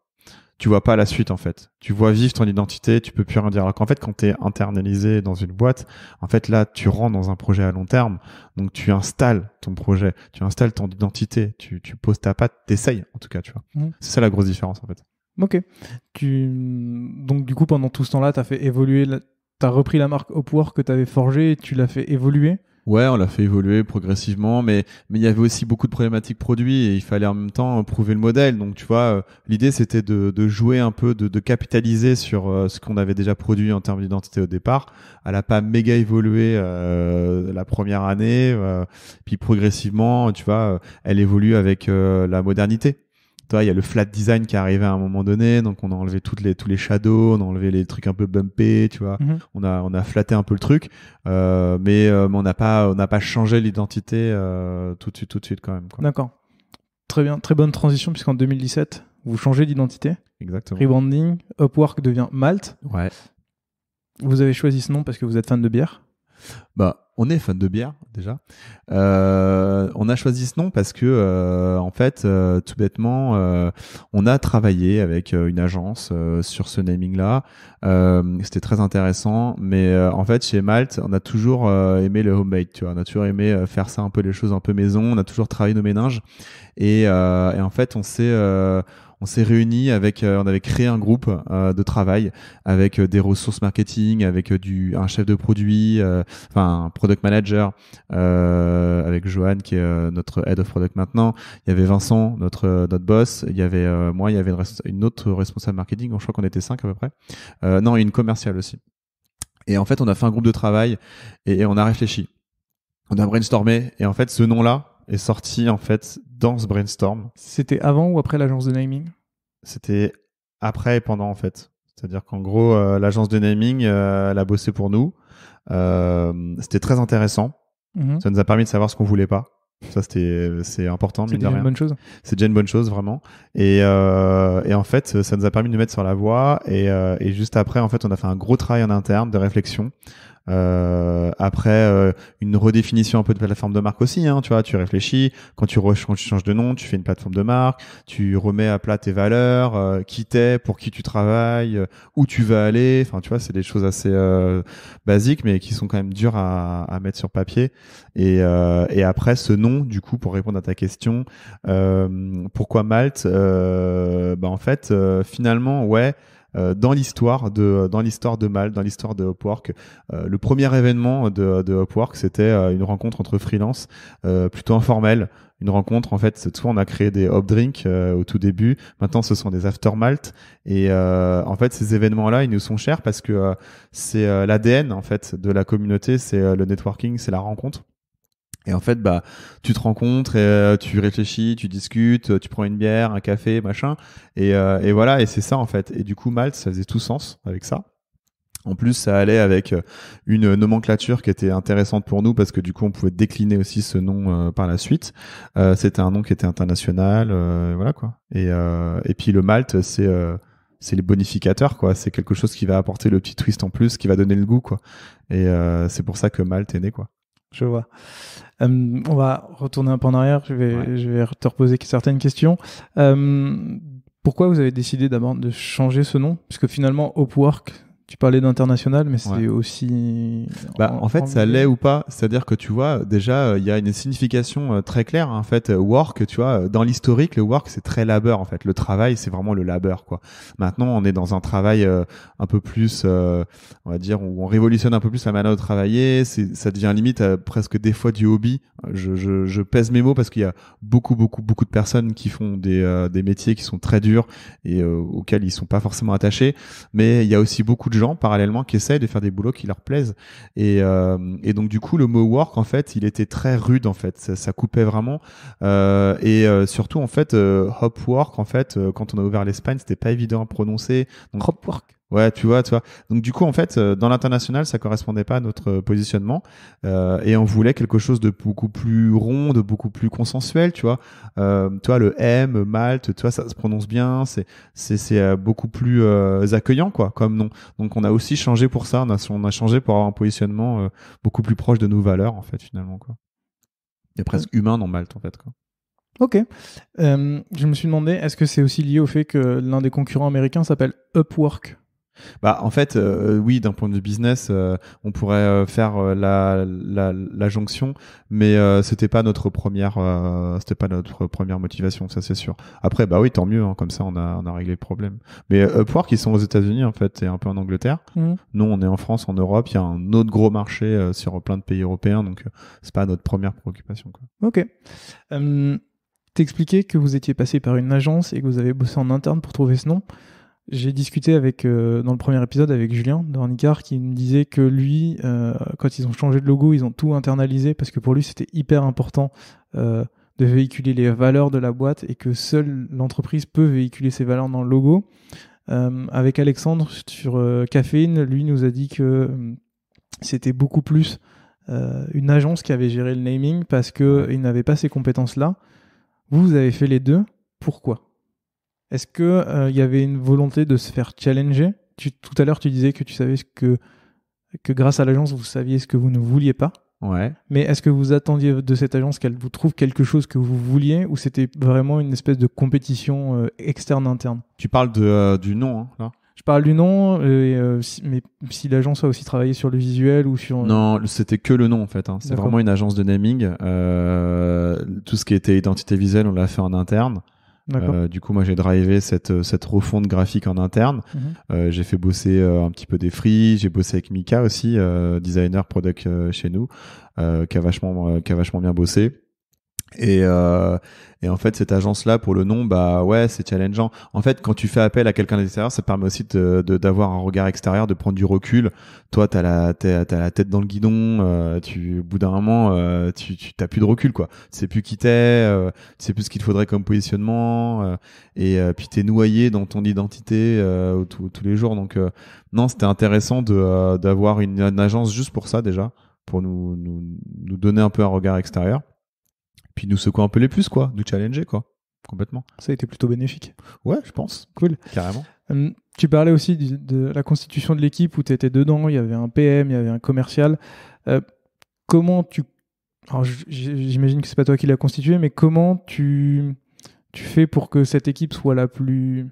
Tu vois pas la suite, en fait. Tu vois vivre ton identité, tu peux plus rien dire. Alors qu'en fait, quand t'es internalisé dans une boîte, en fait, là, tu rentres dans un projet à long terme. Donc, tu installes ton projet, tu installes ton identité, tu, poses ta patte, t'essayes, en tout cas, tu vois. Mmh. C'est ça la grosse différence, en fait. Ok. Tu... Donc, du coup, pendant tout ce temps-là, tu as fait évoluer la t'as repris la marque Upwork que t'avais forgée et tu l'as fait évoluer Ouais, on l'a fait évoluer progressivement, mais mais il y avait aussi beaucoup de problématiques produits et il fallait en même temps euh, prouver le modèle. Donc tu vois, euh, l'idée c'était de, de jouer un peu, de, de capitaliser sur euh, ce qu'on avait déjà produit en termes d'identité au départ. Elle a pas méga évolué la première année, puis progressivement, tu vois, elle évolue avec la modernité il y a le flat design qui est arrivé à un moment donné, donc on a enlevé les, tous les shadows, on a enlevé les trucs un peu bumpés, tu vois. Mhm. On a on a flatté un peu le truc, euh, euh, mais, on n'a pas on pas changé l'identité euh, tout de suite tout de suite quand même. D'accord. Très bien, très bonne transition puisqu'en 2017 vous changez d'identité. Exactement. Rebranding, Upwork devient Malte. Ouais. Vous avez choisi ce nom parce que vous êtes fan de bière. Bah, on est fan de bière déjà. Euh, on a choisi ce nom parce que, euh, en fait, euh, tout bêtement, on a travaillé avec une agence sur ce naming-là. C'était très intéressant, mais en fait, chez Malte, on a toujours aimé le homemade. Tu vois, on a toujours aimé faire ça un peu les choses un peu maison. On a toujours travaillé nos méninges, et, et en fait, on s'est on s'est réunis avec, euh, on avait créé un groupe euh, de travail avec euh, des ressources marketing, avec du un chef de produit, enfin un product manager, avec Johan qui est notre head of product maintenant. Il y avait Vincent, notre notre boss. Il y avait moi, il y avait une, autre responsable marketing. Je crois qu'on était cinq à peu près. non, une commerciale aussi. Et en fait, on a fait un groupe de travail et on a réfléchi. On a brainstormé et en fait, ce nom-là, est sorti en fait dans ce brainstorm. C'était avant ou après l'agence de naming C'était après et pendant en fait. C'est-à-dire qu'en gros, euh, l'agence de naming, euh, elle a bossé pour nous. Euh, c'était très intéressant. Mhm. Ça nous a permis de savoir ce qu'on voulait pas. Ça, c'était, c'est important. C'est déjà une bonne chose. C'est déjà une bonne chose, vraiment. Et, et, en fait, ça nous a permis de nous mettre sur la voie. Et, et, juste après, en fait, on a fait un gros travail en interne de réflexion euh, après, euh, une redéfinition un peu de plateforme de marque aussi. Hein, tu vois, tu réfléchis quand tu, quand tu changes de nom, tu fais une plateforme de marque, tu remets à plat tes valeurs, euh, qui t'es, pour qui tu travailles, euh, où tu vas aller. Enfin, tu vois, c'est des choses assez basiques, mais qui sont quand même dures à, à mettre sur papier. Et, et après, ce nom, du coup, pour répondre à ta question, pourquoi Malte bah, en fait, finalement, ouais. Euh, dans l'histoire de dans l'histoire de Mal, dans l'histoire de Hopwork, euh, le premier événement de, de c'était euh, une rencontre entre freelance plutôt informelle une rencontre en fait soit on a créé des hop au tout début maintenant ce sont des after malt et en fait ces événements là ils nous sont chers parce que c'est l'ADN en fait de la communauté c'est le networking c'est la rencontre et en fait, bah, tu te rencontres, et, euh, tu réfléchis, tu discutes, euh, tu prends une bière, un café, machin. Et, euh, et voilà, et c'est ça en fait. Et du coup, Malte, ça faisait tout sens avec ça. En plus, ça allait avec une nomenclature qui était intéressante pour nous parce que du coup, on pouvait décliner aussi ce nom par la suite. C'était un nom qui était international, voilà quoi. Et, et puis le Malte, c'est c'est les bonificateurs quoi c'est quelque chose qui va apporter le petit twist en plus qui va donner le goût quoi et euh, c'est pour ça que Malte est né quoi je vois. Euh, on va retourner un peu en arrière. Je vais, je vais te reposer certaines questions. Euh, pourquoi vous avez décidé d'abord de changer ce nom Puisque finalement, Upwork, tu parlais d'international, mais c'est aussi. Bah, en, fait, ça l'est ou pas. C'est-à-dire que tu vois, déjà, euh, il y a une signification euh, très claire. Hein. En fait, euh, work, tu vois, dans l'historique, le work, c'est très labeur. En fait, le travail, c'est vraiment le labeur, quoi. Maintenant, on est dans un travail un peu plus, on va dire, où on révolutionne un peu plus la manière de travailler. Ça devient limite presque des fois du hobby. Je, pèse mes mots parce qu'il y a beaucoup, beaucoup, beaucoup de personnes qui font des, des métiers qui sont très durs et auxquels ils sont pas forcément attachés. Mais il y a aussi beaucoup de gens parallèlement qui essayent de faire des boulots qui leur plaisent. Et, euh, donc du coup, le mot work, en fait, il était très rude en fait. Ça, coupait vraiment. Euh, et euh, surtout en fait, hop work en fait, quand on a ouvert l'Espagne, c'était pas évident à prononcer. Donc, hop Ouais, tu vois, tu vois. Donc du coup, en fait, euh, dans l'international, ça correspondait pas à notre euh, positionnement euh, et on voulait quelque chose de beaucoup plus rond, de beaucoup plus consensuel, tu vois. toi, le M, Malte, tu ça se prononce bien, c'est c'est beaucoup plus accueillant, quoi, comme nom. Donc on a aussi changé pour ça, on a changé pour avoir un positionnement beaucoup plus proche de nos valeurs, en fait, finalement, quoi. Il presque humain dans Malte, en fait, quoi. Ok. je me suis demandé, est-ce que c'est aussi lié au fait que l'un des concurrents américains s'appelle Upwork bah, en fait, euh, oui, d'un point de vue business, euh, on pourrait euh, faire la, jonction, mais c'était pas notre première, c'était pas notre première motivation, ça c'est sûr. Après, bah oui, tant mieux, hein, comme ça on a, réglé le problème. Mais Upwork, ils sont aux États-Unis en fait et un peu en Angleterre. Mmh. Nous, on est en France, en Europe, il y a un autre gros marché sur plein de pays européens, donc c'est pas notre première préoccupation. Quoi. Ok. expliquais que vous étiez passé par une agence et que vous avez bossé en interne pour trouver ce nom. J'ai discuté avec, euh, dans le premier épisode avec Julien de Renicar qui me disait que lui, euh, quand ils ont changé de logo, ils ont tout internalisé parce que pour lui, c'était hyper important euh, de véhiculer les valeurs de la boîte et que seule l'entreprise peut véhiculer ses valeurs dans le logo. avec Alexandre sur Caféine, lui nous a dit que c'était beaucoup plus une agence qui avait géré le naming parce qu'il n'avait pas ces compétences-là. Vous, vous avez fait les deux. Pourquoi est-ce qu'il euh, il y avait une volonté de se faire challenger Tout à l'heure, tu disais que tu savais que, grâce à l'agence, vous saviez ce que vous ne vouliez pas. Mais est-ce que vous attendiez de cette agence qu'elle vous trouve quelque chose que vous vouliez ou c'était vraiment une espèce de compétition euh, externe-interne Tu parles euh, du nom, hein, là je parle du nom, mais si l'agence a aussi travaillé sur le visuel ou sur... Non, c'était que le nom en fait. Hein. C'est vraiment une agence de naming. tout ce qui était identité visuelle, on l'a fait en interne. Euh, du coup, moi, j'ai drivé cette, euh, cette refonte graphique en interne. Mhm. Euh, j'ai fait bosser un petit peu des free. J'ai bossé avec Mika aussi, designer product chez nous, qui a vachement, qui a vachement bien bossé. Et, euh, et en fait, cette agence-là, pour le nom, bah ouais, c'est challengeant. En fait, quand tu fais appel à quelqu'un d'extérieur, ça permet aussi d'avoir de, d'avoir un regard extérieur, de prendre du recul. Toi, t'as la, as, la tête dans le guidon. Euh, tu, au bout d'un moment, euh, tu, tu t'as plus de recul, quoi. C'est sais plus qui t'es, euh, tu sais plus ce qu'il faudrait comme positionnement. Euh, et puis t'es noyé dans ton identité tous les jours. Donc non, c'était intéressant de d'avoir une, une, agence juste pour ça déjà, pour nous, nous, nous donner un peu un regard extérieur puis nous secouer un peu les plus quoi, nous challenger, quoi, complètement. Ça a été plutôt bénéfique. Ouais, je pense. Cool. Carrément. Hum, tu parlais aussi de, la constitution de l'équipe où tu étais dedans, il y avait un PM, il y avait un commercial. Euh, comment tu. Alors, j'imagine que c'est pas toi qui l'as constitué, mais comment tu, tu fais pour que cette équipe soit la plus.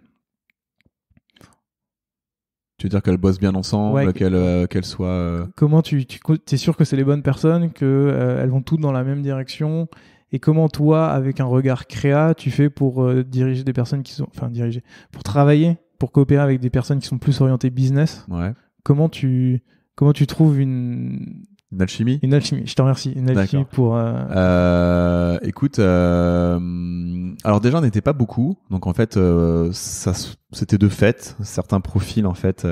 Tu veux dire qu'elle bosse bien ensemble, euh, qu'elle soit. Euh comment tu, tu es sûr que c'est les bonnes personnes, qu'elles elles vont toutes dans la même direction et comment toi, avec un regard créa, tu fais pour euh, diriger des personnes qui sont, enfin diriger, pour travailler, pour coopérer avec des personnes qui sont plus orientées business. Comment tu comment tu trouves une alchimie Une alchimie, je te remercie. Une alchimie pour. Euh, euh, écoute, alors déjà, on n'était pas beaucoup. Donc en fait, ça, c'était de fait. Certains profils, en fait,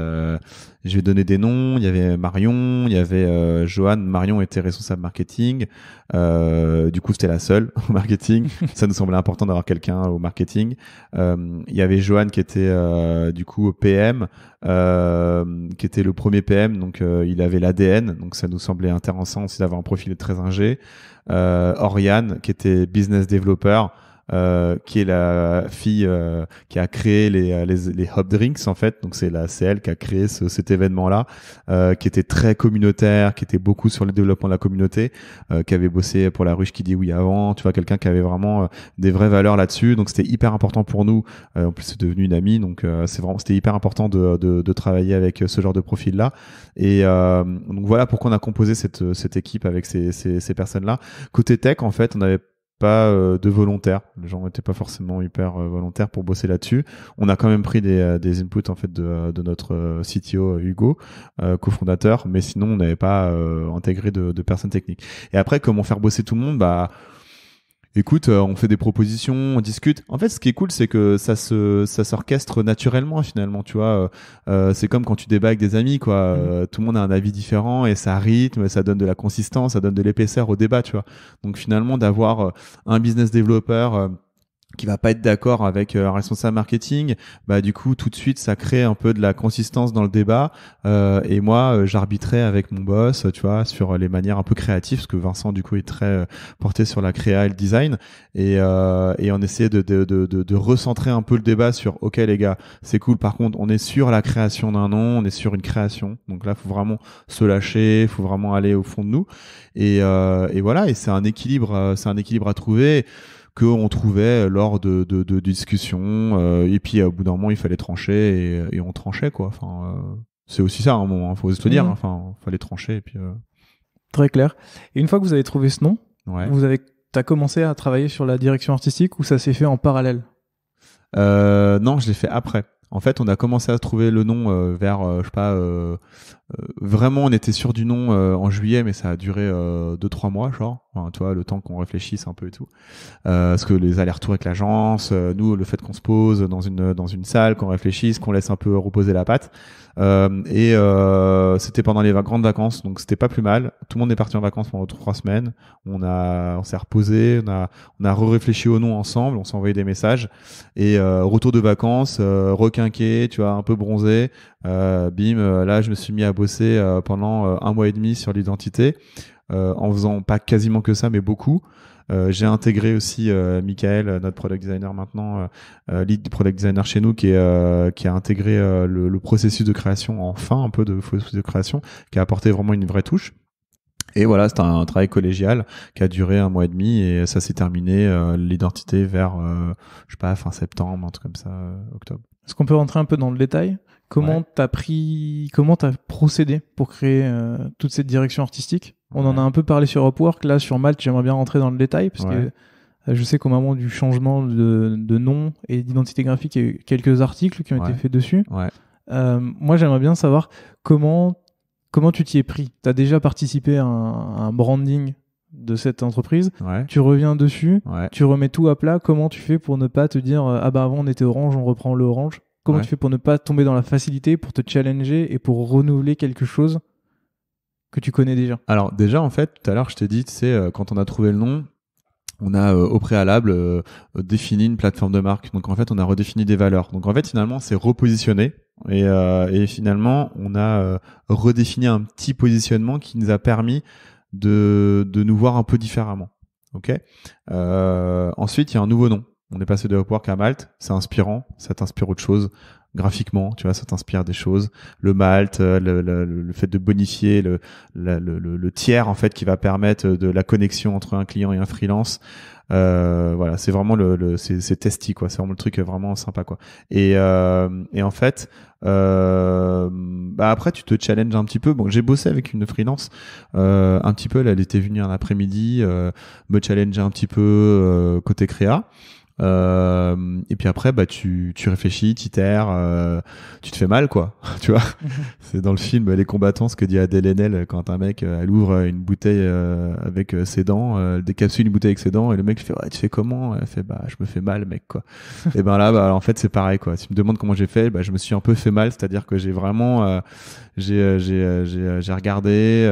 je vais donner des noms. Il y avait Marion, il y avait euh, Marion était responsable marketing. Euh, du coup, c'était la seule au marketing. Ça nous semblait important d'avoir quelqu'un au marketing. Euh, il y avait Joanne qui était euh, du coup au PM, qui était le premier PM. Donc, il avait l'ADN. Donc, ça nous semblait intéressant aussi d'avoir un profil très ingé. Euh, Oriane qui était business developer. Euh, qui est la fille euh, qui a créé les, euh, les, les, Hop Drinks en fait. Donc c'est la c'est elle qui a créé ce, cet événement là, qui était très communautaire, qui était beaucoup sur le développement de la communauté, qui avait bossé pour la ruche qui dit oui avant. Tu vois quelqu'un qui avait vraiment des vraies valeurs là-dessus. Donc c'était hyper important pour nous. en plus c'est devenu une amie, donc c'est vraiment c'était hyper important de, de, de, travailler avec ce genre de profil là. Et donc voilà pourquoi on a composé cette cette équipe avec ces, ces, ces personnes là. Côté tech en fait on avait pas euh, de volontaires. Les gens n'étaient pas forcément hyper euh, volontaires pour bosser là-dessus. On a quand même pris des, euh, inputs en fait de, notre CTO Hugo, cofondateur, mais sinon on n'avait pas intégré de, personnes techniques. Et après, comment faire bosser tout le monde Bah écoute, euh, on fait des propositions, on discute. En fait, ce qui est cool, c'est que ça se, ça s'orchestre naturellement finalement, tu vois. Euh, euh, c'est comme quand tu débats avec des amis, quoi. Mm. tout le monde a un avis différent et ça rythme, ça donne de la consistance, ça donne de l'épaisseur au débat, tu vois. Donc finalement, d'avoir un business développeur qui va pas être d'accord avec euh, un responsable marketing, bah du coup tout de suite ça crée un peu de la consistance dans le débat euh, et moi euh, j'arbitrais avec mon boss, tu vois, sur les manières un peu créatives parce que Vincent du coup est très euh, porté sur la créa et le design et euh, et on essaie de de, de, de recentrer un peu le débat sur ok les gars c'est cool par contre on est sur la création d'un nom, on est sur une création donc là faut vraiment se lâcher, faut vraiment aller au fond de nous et euh, et voilà et c'est un équilibre c'est un équilibre à trouver qu'on trouvait lors de, de, discussions. Euh, et puis, euh, au bout d'un moment, il fallait trancher et, on tranchait, quoi. Enfin, euh, c'est aussi ça, à un moment, hein, faut se le dire. Mmh. Hein. Il Enfin, fallait trancher et puis. Très clair. Et une fois que vous avez trouvé ce nom, vous avez, as commencé à travailler sur la direction artistique ou ça s'est fait en parallèle Non, je l'ai fait après. En fait, on a commencé à trouver le nom vers, je sais pas, euh, vraiment, on était sûr du nom euh, en juillet, mais ça a duré 2-3 euh, mois, genre. le temps qu'on réfléchisse un peu et tout. parce que les allers-retours avec l'agence, nous, le fait qu'on se pose dans une, dans une salle, qu'on réfléchisse, qu'on laisse un peu reposer la patte. et c'était pendant les grandes vacances, donc c'était pas plus mal. Tout le monde est parti en vacances pendant 3 semaines. On, a, on s'est reposé, on a, on a réfléchi au nom ensemble, on s'est envoyé des messages. Et retour de vacances, requinqué, tu vois, un peu bronzé. Euh, bim, euh, là, je me suis mis à bosser euh, pendant un mois et demi sur l'identité, en faisant pas quasiment que ça, mais beaucoup. j'ai intégré aussi euh, Michael, notre product designer maintenant, lead product designer chez nous, qui, qui a intégré le, processus de création, enfin un peu de processus de création, qui a apporté vraiment une vraie touche. Et voilà, c'est un, travail collégial qui a duré un mois et demi et ça s'est terminé l'identité vers, je sais pas, fin septembre, un truc comme ça, octobre. Est-ce qu'on peut rentrer un peu dans le détail Comment tu t'as pris, comment procédé pour créer euh, toute cette direction artistique On en a un peu parlé sur Upwork. Là, sur Malte, j'aimerais bien rentrer dans le détail parce que euh, je sais qu'au moment du changement de, nom et d'identité graphique, il y a eu quelques articles qui ont été faits dessus. Euh, moi, j'aimerais bien savoir comment comment tu t'y es pris. Tu as déjà participé à un, branding de cette entreprise. Tu reviens dessus, tu remets tout à plat. Comment tu fais pour ne pas te dire ah bah avant on était orange, on reprend le orange Comment tu fais pour ne pas tomber dans la facilité, pour te challenger et pour renouveler quelque chose que tu connais déjà Alors déjà, en fait, tout à l'heure, je t'ai dit, c'est euh, quand on a trouvé le nom, on a euh, au préalable euh, défini une plateforme de marque. Donc en fait, on a redéfini des valeurs. Donc en fait, finalement, c'est repositionné. Et, finalement, on a redéfini un petit positionnement qui nous a permis de, nous voir un peu différemment. Ok. ensuite, il y a un nouveau nom on est passé de Upwork à Malte, c'est inspirant, ça t'inspire autre chose graphiquement, tu vois, ça t'inspire des choses. Le Malte, euh, le, fait de bonifier le, tiers en fait qui va permettre de la connexion entre un client et un freelance. Euh, voilà, c'est vraiment le, c'est testy quoi, c'est vraiment le truc euh, vraiment sympa quoi. Et, et en fait, bah, après tu te challenges un petit peu. Bon, j'ai bossé avec une freelance un petit peu. elle était venue un après-midi me challenger un petit peu côté créa. Euh, et puis après, bah, tu, tu réfléchis, tu euh, tu te fais mal, quoi. tu vois, c'est dans le film Les combattants ce que dit Adèle Haenel quand un mec, euh, elle ouvre une bouteille euh, avec ses dents, elle décapsule une bouteille avec ses dents, et le mec fait ouais, tu fais comment Elle fait bah, je me fais mal, mec, quoi. et ben là, bah, en fait, c'est pareil, quoi. Si tu me demandes comment j'ai fait, bah, je me suis un peu fait mal, c'est-à-dire que j'ai vraiment, j'ai, j'ai, j'ai regardé,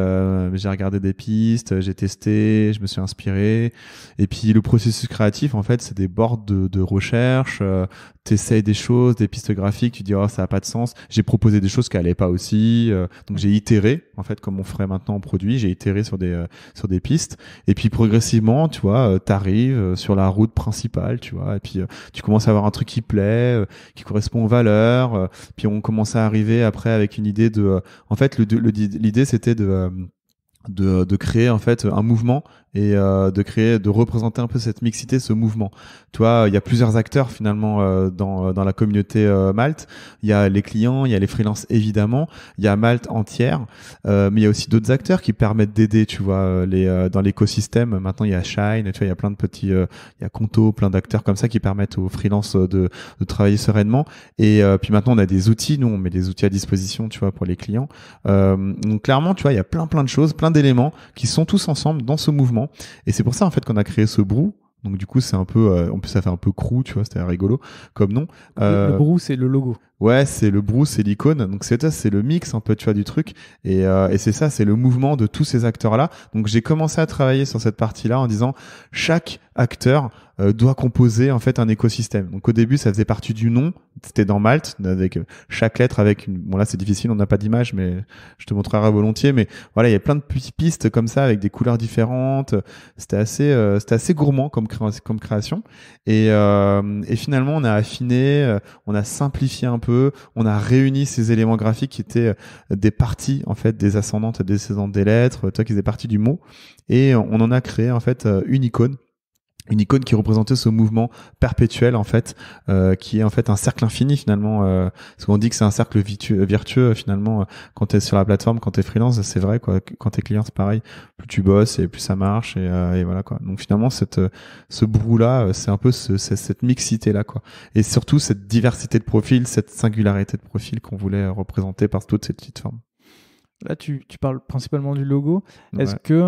j'ai regardé des pistes, j'ai testé, je me suis inspiré, et puis le processus créatif, en fait, c'est des bords de, de recherche, euh, t'essayes des choses, des pistes graphiques, tu dis oh ça a pas de sens. J'ai proposé des choses qui allaient pas aussi, euh, donc j'ai itéré en fait comme on ferait maintenant en produit, j'ai itéré sur des euh, sur des pistes et puis progressivement tu vois euh, t'arrives sur la route principale tu vois et puis tu commences à avoir un truc qui plaît, qui correspond aux valeurs, puis on commence à arriver après avec une idée de en fait l'idée le, l'idée c'était de de, de, créer en fait un mouvement et euh, de créer, de représenter un peu cette mixité, ce mouvement. Tu il y a plusieurs acteurs finalement euh, dans, euh, dans la communauté Malte. Il y a les clients, il y a les freelances évidemment, il y a Malte entière, mais il y a aussi d'autres acteurs qui permettent d'aider. Tu vois, les dans l'écosystème. Maintenant, il y a Shine, tu vois, il y a plein de petits, il y a Conto, plein d'acteurs comme ça qui permettent aux freelances de, de travailler sereinement. Et puis maintenant, on a des outils. Nous, on met des outils à disposition, tu vois, pour les clients. donc clairement, tu vois, il y a plein plein de choses, plein d'éléments qui sont tous ensemble dans ce mouvement et c'est pour ça en fait qu'on a créé ce brou. Donc du coup, c'est un peu, euh, en plus ça fait un peu crou, tu vois, c'était rigolo comme nom. le euh, brou, c'est le logo. Ouais, c'est le Bruce c'est l'icône. Donc c'est c'est le mix un peu tu vois du truc et, euh, et c'est ça, c'est le mouvement de tous ces acteurs là. Donc j'ai commencé à travailler sur cette partie là en disant chaque acteur euh, doit composer en fait un écosystème. Donc au début ça faisait partie du nom, c'était dans Malte avec euh, chaque lettre avec une... bon là c'est difficile, on n'a pas d'image mais je te montrerai volontiers mais voilà, il y a plein de petites pistes comme ça avec des couleurs différentes. C'était assez euh, c'était assez gourmand comme création et et finalement on a affiné, on a simplifié un peu on a réuni ces éléments graphiques qui étaient euh, des parties en fait des ascendantes et descendantes des lettres, toi qui des parties du mot, et euh, on en a créé en fait euh, une icône une icône qui représentait ce mouvement perpétuel en fait, euh, qui est en fait un cercle infini finalement. Euh, parce qu'on dit que c'est un cercle virtueux finalement euh, quand tu sur la plateforme, quand t'es freelance, c'est vrai quoi. Quand t'es client, c'est pareil. Plus tu bosses et plus ça marche et, euh, voilà quoi. Donc finalement, cette ce brou là, c'est un peu cette mixité là quoi. Et surtout cette diversité de profils, cette singularité de profil qu'on voulait représenter par toutes ces petites formes. Là, tu, tu parles principalement du logo. Est-ce que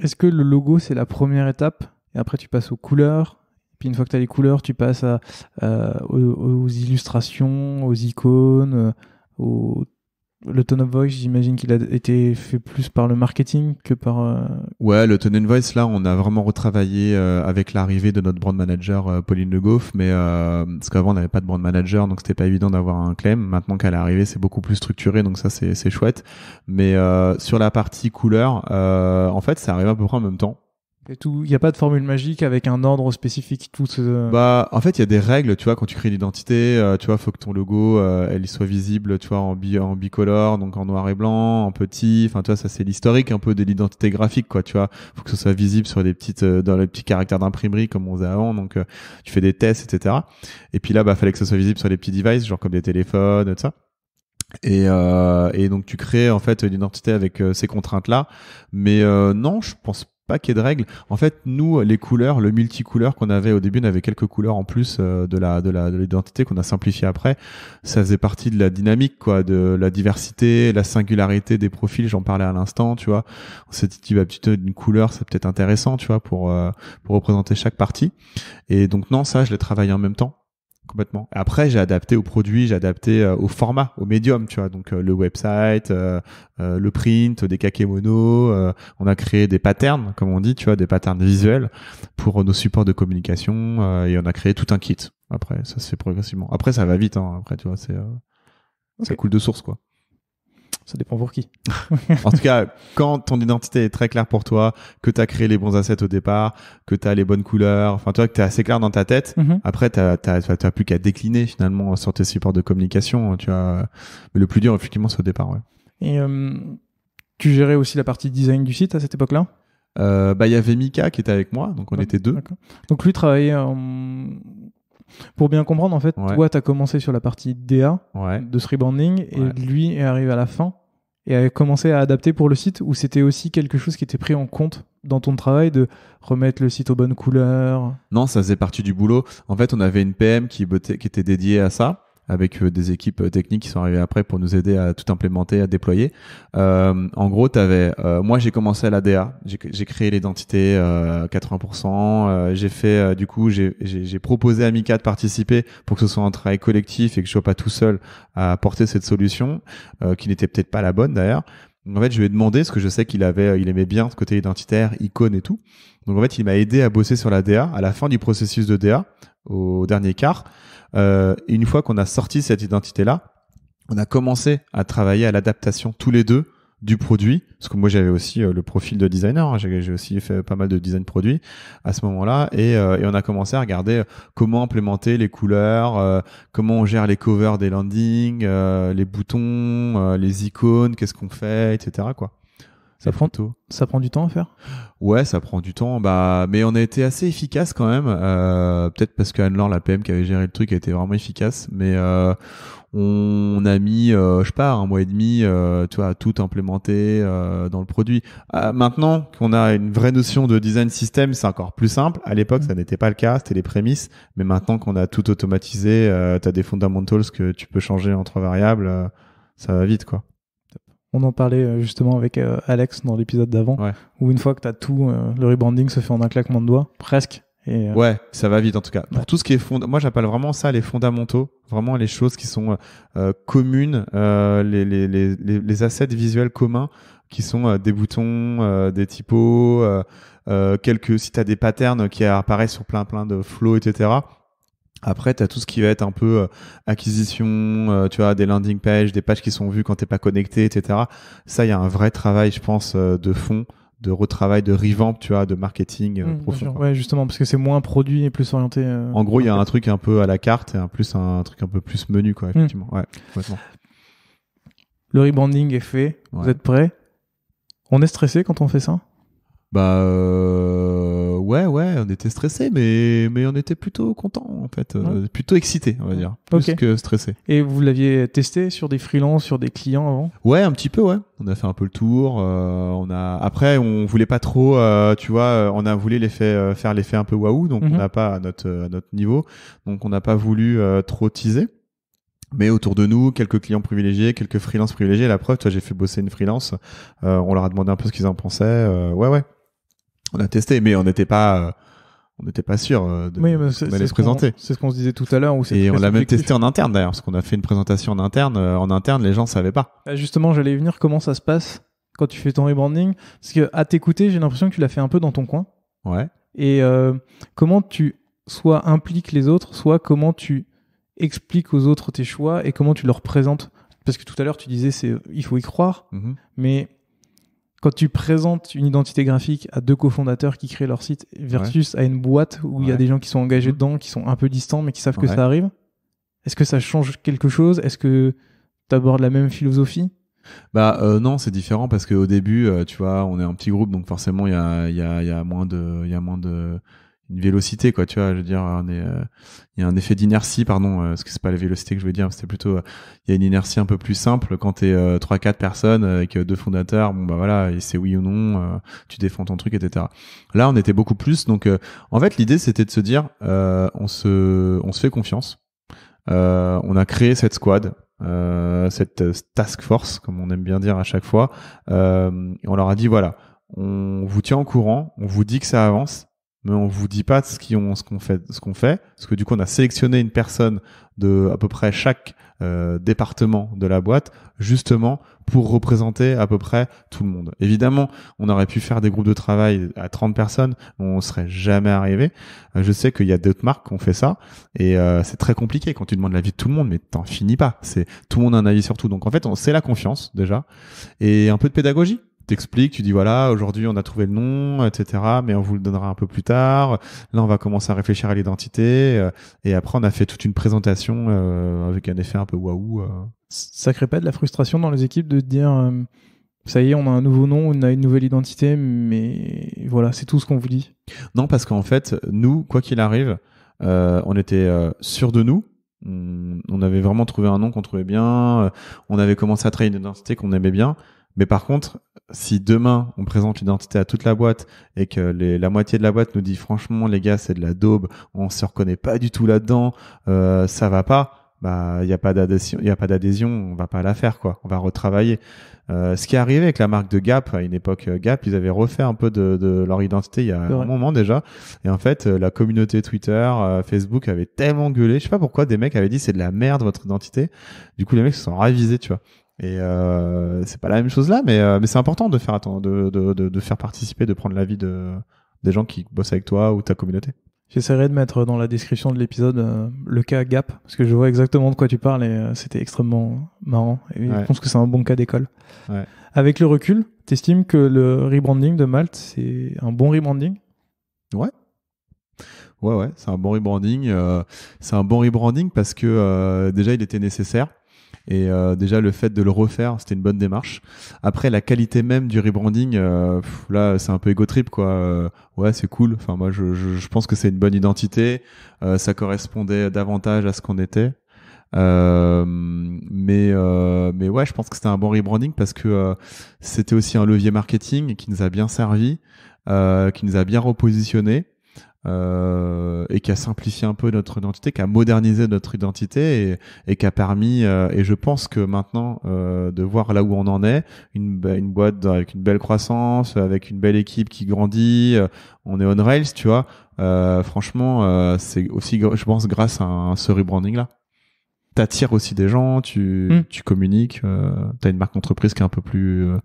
est-ce que le logo, c'est la première étape Et après, tu passes aux couleurs puis une fois que tu as les couleurs, tu passes à, euh, aux, aux, illustrations, aux icônes, euh, aux le tone of voice, j'imagine qu'il a été fait plus par le marketing que par. Euh, ouais, le tone of voice, là, on a vraiment retravaillé euh, avec l'arrivée de notre brand manager euh, Pauline Le Goff, mais parce qu'avant on n'avait pas de brand manager, donc c'était pas évident d'avoir un claim. Maintenant qu'elle est arrivée, c'est beaucoup plus structuré, donc ça c'est chouette. Mais sur la partie couleur, en fait, ça arrive à peu près en même temps. Il n'y a pas de formule magique avec un ordre spécifique. Tout Bah, en fait, il y a des règles, tu vois, quand tu crées une identité euh, tu vois, faut que ton logo, euh, elle soit visible, tu vois, en, bi en bicolore, donc en noir et blanc, en petit. Enfin, tu vois, ça c'est l'historique un peu de l'identité graphique, quoi. Tu vois, faut que ce soit visible sur des petites, euh, dans les petits caractères d'imprimerie comme on faisait avant. Donc, euh, tu fais des tests, etc. Et puis là, bah, fallait que ce soit visible sur les petits devices, genre comme des téléphones, tout ça. Et, et, donc tu crées en fait une identité avec ces contraintes là mais non je pense paquet de règles. En fait, nous, les couleurs, le multicouleur qu'on avait au début, on avait quelques couleurs en plus euh, de la de de l'identité qu'on a simplifié après. Ça faisait partie de la dynamique, quoi, de la diversité, la singularité des profils. J'en parlais à l'instant, tu vois. On s'est dit, une couleur, c'est peut-être intéressant, tu vois, pour euh, pour représenter chaque partie. Et donc non, ça, je l'ai travaillé en même temps complètement. Après, j'ai adapté au produit, j'ai adapté euh, au format, au médium, tu vois. Donc euh, le website, euh, le print, des kakémonos. on a créé des patterns, comme on dit, tu vois, des patterns visuels pour nos supports de communication. et on a créé tout un kit. Après, ça se fait progressivement. Après, ça va vite. Hein. Après, tu vois, c'est ça coule de source, quoi. Ça dépend pour qui. en tout cas, quand ton identité est très claire pour toi, que tu as créé les bons assets au départ, que tu as les bonnes couleurs, enfin, tu vois, que tu es assez clair dans ta tête, mhm. après, tu n'as plus qu'à décliner finalement sur tes supports de communication. Tu as, Mais le plus dur, effectivement, c'est au départ. Et euh, tu gérais aussi la partie design du site à cette époque-là euh, bah il y avait Mika qui était avec moi donc on était deux donc lui travaillait euh, pour bien comprendre en fait toi tu as commencé sur la partie DA de ce et lui est arrivé à la fin et à commencer à adapter pour le site ou c'était aussi quelque chose qui était pris en compte dans ton travail de remettre le site aux bonnes couleurs Non, ça faisait partie du boulot. En fait, on avait une PM qui, qui était dédiée à ça avec euh, des équipes euh, techniques qui sont arrivées après pour nous aider à tout implémenter, à déployer. Euh, en gros, t'avais, euh, moi j'ai commencé à DA. j'ai créé l'identité euh, 80%, euh, j'ai fait du coup j'ai proposé à Mika de participer pour que ce soit un travail collectif et que je sois pas tout seul à porter cette solution, qui n'était peut-être pas la bonne d'ailleurs. En fait, je lui ai demandé ce que je sais qu'il avait, il aimait bien ce côté identitaire, icône et tout. Donc en fait, il m'a aidé à bosser sur la DA à la fin du processus de DA au dernier quart. Euh, une fois qu'on a sorti cette identité-là, on a commencé à travailler à l'adaptation tous les deux du produit, parce que moi j'avais aussi euh, le profil de designer, hein, j'ai aussi fait pas mal de design produit à ce moment-là, et, euh, on a commencé à regarder comment implémenter les couleurs, comment on gère les covers des landings, les boutons, les icônes, qu'est-ce qu'on fait, etc. Quoi. Ça prend tout. Ça prend du temps à faire Ouais, ça prend du temps. Bah, mais on a été assez efficace quand même. Euh, peut-être parce que Anne-Laure, la PM qui avait géré le truc, a été vraiment efficace. Mais euh, on a mis, euh, je sais pas, un mois et demi, tu vois, à tout implémenter dans le produit. maintenant qu'on a une vraie notion de design system, c'est encore plus simple. À l'époque, ça n'était pas le cas. C'était les prémices. Mais maintenant qu'on a tout automatisé, tu as des fundamentals que tu peux changer entre variables. ça va vite, quoi. On en parlait euh, justement avec euh, Alex dans l'épisode d'avant, où une fois que tu as tout, euh, le rebranding se fait en un claquement de doigts, presque. Et Ouais, ça va vite en tout cas. Pour tout ce qui est fond, moi j'appelle vraiment ça les fondamentaux, vraiment les choses qui sont communes, les, assets visuels communs qui sont des boutons, des typos, quelques si as des patterns qui apparaissent sur plein plein de flots, etc. Après, tu as tout ce qui va être un peu euh, acquisition, euh, tu vois, des landing pages, des pages qui sont vues quand t'es pas connecté, etc. Ça, il y a un vrai travail, je pense, euh, de fond, de retravail, de revamp, tu vois, de marketing mmh, profond. Ouais, justement, parce que c'est moins produit et plus orienté. en gros, il y a un truc un peu à la carte et un plus un, truc un peu plus menu, quoi, mmh. effectivement. Ouais, Le rebranding est fait. Vous êtes prêts On est stressé quand on fait ça bah euh, ouais, ouais, on était stressé, mais mais on était plutôt content en fait, euh, plutôt excité, on va dire, plus que stressé. Et vous l'aviez testé sur des freelances, sur des clients avant Ouais, un petit peu, ouais. On a fait un peu le tour. Euh, on a après, on voulait pas trop, tu vois, on a voulu l'effet faire l'effet un peu waouh, donc mhm. on n'a pas à notre à notre niveau, donc on n'a pas voulu trop teaser mais autour de nous, quelques clients privilégiés, quelques freelances privilégiés. La preuve, toi, j'ai fait bosser une freelance. on leur a demandé un peu ce qu'ils en pensaient. ouais, ouais. On a testé, mais on n'était pas euh, on n'était pas sûr euh, de se présenter. C'est ce qu'on se disait tout à l'heure. et on l'a même testé en interne d'ailleurs, parce qu'on a fait une présentation en interne. Euh, en interne, les gens ne savaient pas. Ah, justement, j'allais venir. Comment ça se passe quand tu fais ton rebranding Parce que à t'écouter, j'ai l'impression que tu l'as fait un peu dans ton coin. Ouais. Et comment tu soit impliques les autres, soit comment tu expliques aux autres tes choix et comment tu leur présentes Parce que tout à l'heure, tu disais c'est il faut y croire, mm-hmm. mais quand tu présentes une identité graphique à deux cofondateurs qui créent leur site versus à une boîte où il y a des gens qui sont engagés mmh. dedans, qui sont un peu distants, mais qui savent que ça arrive, est-ce que ça change quelque chose Est-ce que tu abordes la même philosophie bah euh, non, c'est différent parce qu'au début, euh, tu vois, on est un petit groupe, donc forcément il y a moins de, une vélocité quoi tu vois je veux dire euh, il y a un effet d'inertie pardon euh, que c'est pas la vélocité que je veux dire c'était plutôt euh, il y a une inertie un peu plus simple quand t'es euh, trois quatre personnes avec deux fondateurs bon bah voilà et c'est oui ou non tu défends ton truc etc là on était beaucoup plus donc en fait l'idée c'était de se dire on se on se fait confiance on a créé cette squad cette task force comme on aime bien dire à chaque fois on leur a dit voilà on vous tient au courant on vous dit que ça avance mais on vous dit pas ce qu'on fait, ce qu'on fait, parce que du coup on a sélectionné une personne de à peu près chaque euh, département de la boîte, justement pour représenter à peu près tout le monde. Évidemment, on aurait pu faire des groupes de travail à 30 personnes, on serait jamais arrivé. Euh, je sais qu'il y a d'autres marques qui ont fait ça, et euh, c'est très compliqué quand tu demandes l'avis de tout le monde, mais t'en finis pas. C'est tout le monde a un avis sur tout. Donc en fait, on sait la confiance déjà, et un peu de pédagogie explique, tu dis voilà, aujourd'hui on a trouvé le nom, etc. Mais on vous le donnera un peu plus tard. Là, on va commencer à réfléchir à l'identité. Euh, et après, on a fait toute une présentation euh, avec un effet un peu waouh. Euh. Ça crée pas de la frustration dans les équipes de dire ça y est, on a un nouveau nom, on a une nouvelle identité, mais voilà, c'est tout ce qu'on vous dit. Non, parce qu'en fait, nous, quoi qu'il arrive, on était sûr de nous on avait vraiment trouvé un nom qu'on trouvait bien, on avait commencé à travailler une identité qu'on aimait bien, mais par contre, si demain on présente l'identité à toute la boîte et que la moitié de la boîte nous dit franchement les gars c'est de la daube, on se reconnaît pas du tout là-dedans, euh, ça va pas, bah il y a pas d'adhésion, a pas d'adhésion, on va pas la faire quoi, on va retravailler. Euh, ce qui est arrivé avec la marque de Gap à une époque euh, Gap, ils avaient refait un peu de, leur identité il y a un moment déjà, et en fait la communauté Twitter, Facebook avait tellement gueulé, je sais pas pourquoi des mecs avaient dit c'est de la merde votre identité, du coup les mecs se sont ravisés tu vois. Et euh, c'est pas la même chose là, mais, euh, mais c'est important de faire, de, faire participer, de prendre l'avis de, des gens qui bossent avec toi ou ta communauté. J'essaierai de mettre dans la description de l'épisode euh, le cas Gap, parce que je vois exactement de quoi tu parles et c'était extrêmement marrant. Et je pense que c'est un bon cas d'école. Avec le recul, t'estimes que le rebranding de Malte, c'est un bon rebranding Ouais. Ouais, ouais, c'est un bon rebranding. c'est un bon rebranding parce que déjà, il était nécessaire et euh, déjà, le fait de le refaire, c'était une bonne démarche. Après, la qualité même du rebranding, euh, là, c'est un peu égo trip, quoi. Euh, ouais, c'est cool. Enfin, moi, je, je, pense que c'est une bonne identité. ça correspondait davantage à ce qu'on était. mais mais ouais, je pense que c'était un bon rebranding parce que c'était aussi un levier marketing qui nous a bien servi, qui nous a bien repositionné. Euh, et qui a simplifié un peu notre identité, qui a modernisé notre identité et, et qui a permis, euh, et je pense que maintenant, euh, de voir là où on en est, une, boîte avec une belle croissance, avec une belle équipe qui grandit, on est on rails, tu vois. franchement, c'est aussi, je pense, grâce à, ce rebranding là. T'attires aussi des gens, tu, hmm. tu communiques, t'as une marque d'entreprise qui est un peu plus, un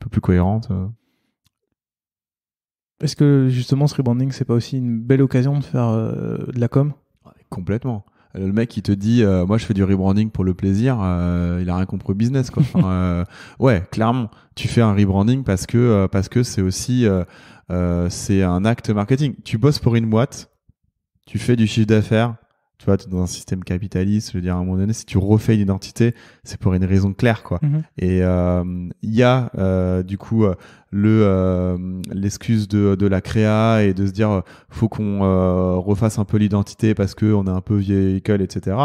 peu plus cohérente. Est-ce que justement ce rebranding, c'est pas aussi une belle occasion de faire euh, de la com Complètement. Le mec, il te dit, euh, moi je fais du rebranding pour le plaisir, euh, il a rien compris au business. Quoi. ouais, clairement, tu fais un rebranding parce que parce que c'est aussi c'est un acte marketing. Tu bosses pour une boîte, tu fais du chiffre d'affaires, tu vois, dans un système capitaliste, je veux dire, à un moment donné, si tu refais une identité, c'est pour une raison claire, quoi. Mhm. Et il euh, y a, euh, du coup, euh, le l'excuse de, de la créa et de se dire, faut qu'on refasse un peu l'identité parce que on est un peu vieille école, etc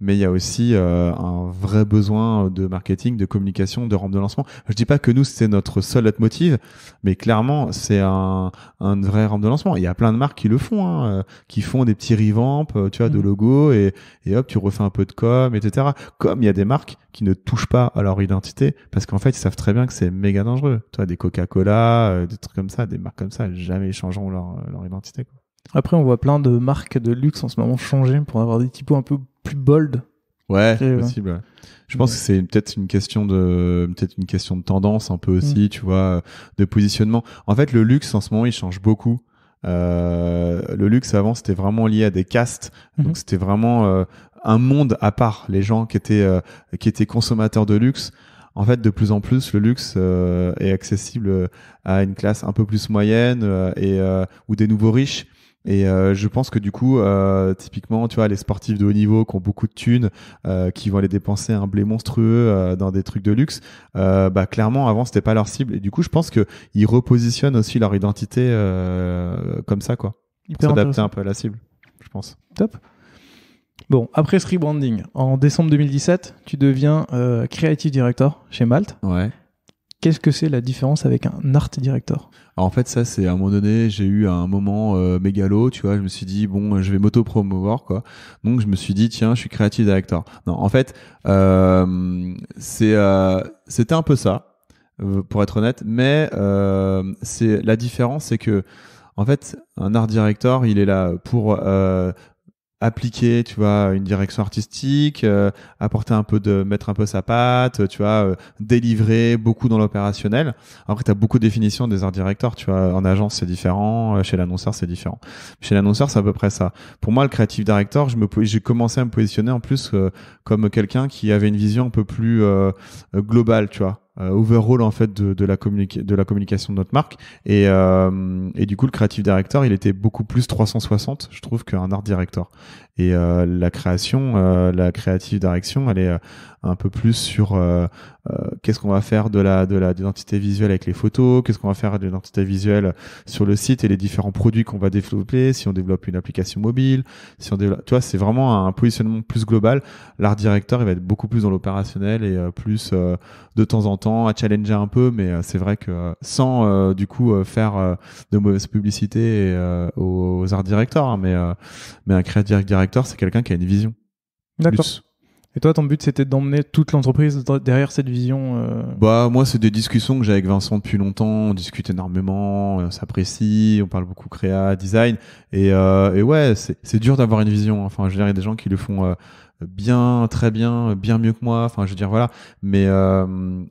mais il y a aussi euh, un vrai besoin de marketing, de communication, de rampe de lancement. Je dis pas que nous c'est notre seul motive, mais clairement c'est un, un vrai rampe de lancement. Il y a plein de marques qui le font, hein, euh, qui font des petits revamps, euh, tu vois, de mm. logos et, et hop, tu refais un peu de com, etc. Comme il y a des marques qui ne touchent pas à leur identité parce qu'en fait ils savent très bien que c'est méga dangereux. Toi, des Coca-Cola, des trucs comme ça, des marques comme ça, jamais changeant leur, leur identité. Quoi. Après, on voit plein de marques de luxe en ce moment changer pour avoir des typos un peu plus bold. Ouais, possible. Je pense que c'est peut-être une question de peut-être une question de tendance un peu mm. aussi, tu vois, de positionnement. En fait, le luxe en ce moment, il change beaucoup. Euh, le luxe avant, c'était vraiment lié à des castes, donc mhm. c'était vraiment euh, un monde à part. Les gens qui étaient euh, qui étaient consommateurs de luxe. En fait, de plus en plus, le luxe est accessible à une classe un peu plus moyenne et ou des nouveaux riches. Et euh, je pense que du coup, euh, typiquement, tu vois, les sportifs de haut niveau qui ont beaucoup de thunes, euh, qui vont aller dépenser un blé monstrueux euh, dans des trucs de luxe, euh, bah clairement, avant, c'était pas leur cible. Et du coup, je pense que repositionnent aussi leur identité comme ça, quoi. Hyper S'adapter un peu à la cible, je pense. Top. Bon, après ce rebranding, en décembre 2017, tu deviens Creative Director chez Malte. Ouais. Qu'est-ce que c'est la différence avec un art director Alors en fait, ça, c'est à un moment donné, j'ai eu un moment euh, mégalo, tu vois, je me suis dit, bon, euh, je vais m'auto-promouvoir, quoi. Donc, je me suis dit, tiens, je suis creative director. Non, en fait, euh, c'est, c'était un peu ça, pour être honnête, mais c'est la différence, c'est que, en fait, un art director, il est là pour appliquer tu vois une direction artistique euh, apporter un peu de mettre un peu sa patte tu vois euh, délivrer beaucoup dans l'opérationnel après tu as beaucoup de définitions des arts directeurs tu vois en agence c'est différent euh, chez l'annonceur c'est différent chez l'annonceur c'est à peu près ça pour moi le creative director je me j'ai commencé à me positionner en plus comme quelqu'un qui avait une vision un peu plus globale tu vois euh, overall en fait de, de la de la communication de notre marque et, euh, et du coup le creative director il était beaucoup plus 360 je trouve qu'un art director et euh, la création, euh, la créative direction, elle est euh, un peu plus sur qu'est-ce qu'on va faire de la de d'identité visuelle avec les photos, qu'est-ce qu'on va faire de l'identité visuelle sur le site et les différents produits qu'on va développer, si on développe une application mobile, si on développe, tu vois, c'est vraiment un positionnement plus global. L'art directeur, il va être beaucoup plus dans l'opérationnel et plus de temps en temps à challenger un peu, mais c'est vrai que sans du coup faire de mauvaise publicité aux, arts art directeurs, hein, mais mais un créatif directeur c'est quelqu'un qui a une vision. D'accord. Et toi, ton but, c'était d'emmener toute l'entreprise derrière cette vision euh Bah moi, c'est des discussions que j'ai avec Vincent depuis longtemps. On discute énormément, euh, on s'apprécie, on parle beaucoup créa, design. Et, euh, ouais, c'est dur d'avoir une vision. Enfin, je veux dire, il y a des gens qui le font bien, très bien, bien mieux que moi. Enfin, je veux dire, voilà. Mais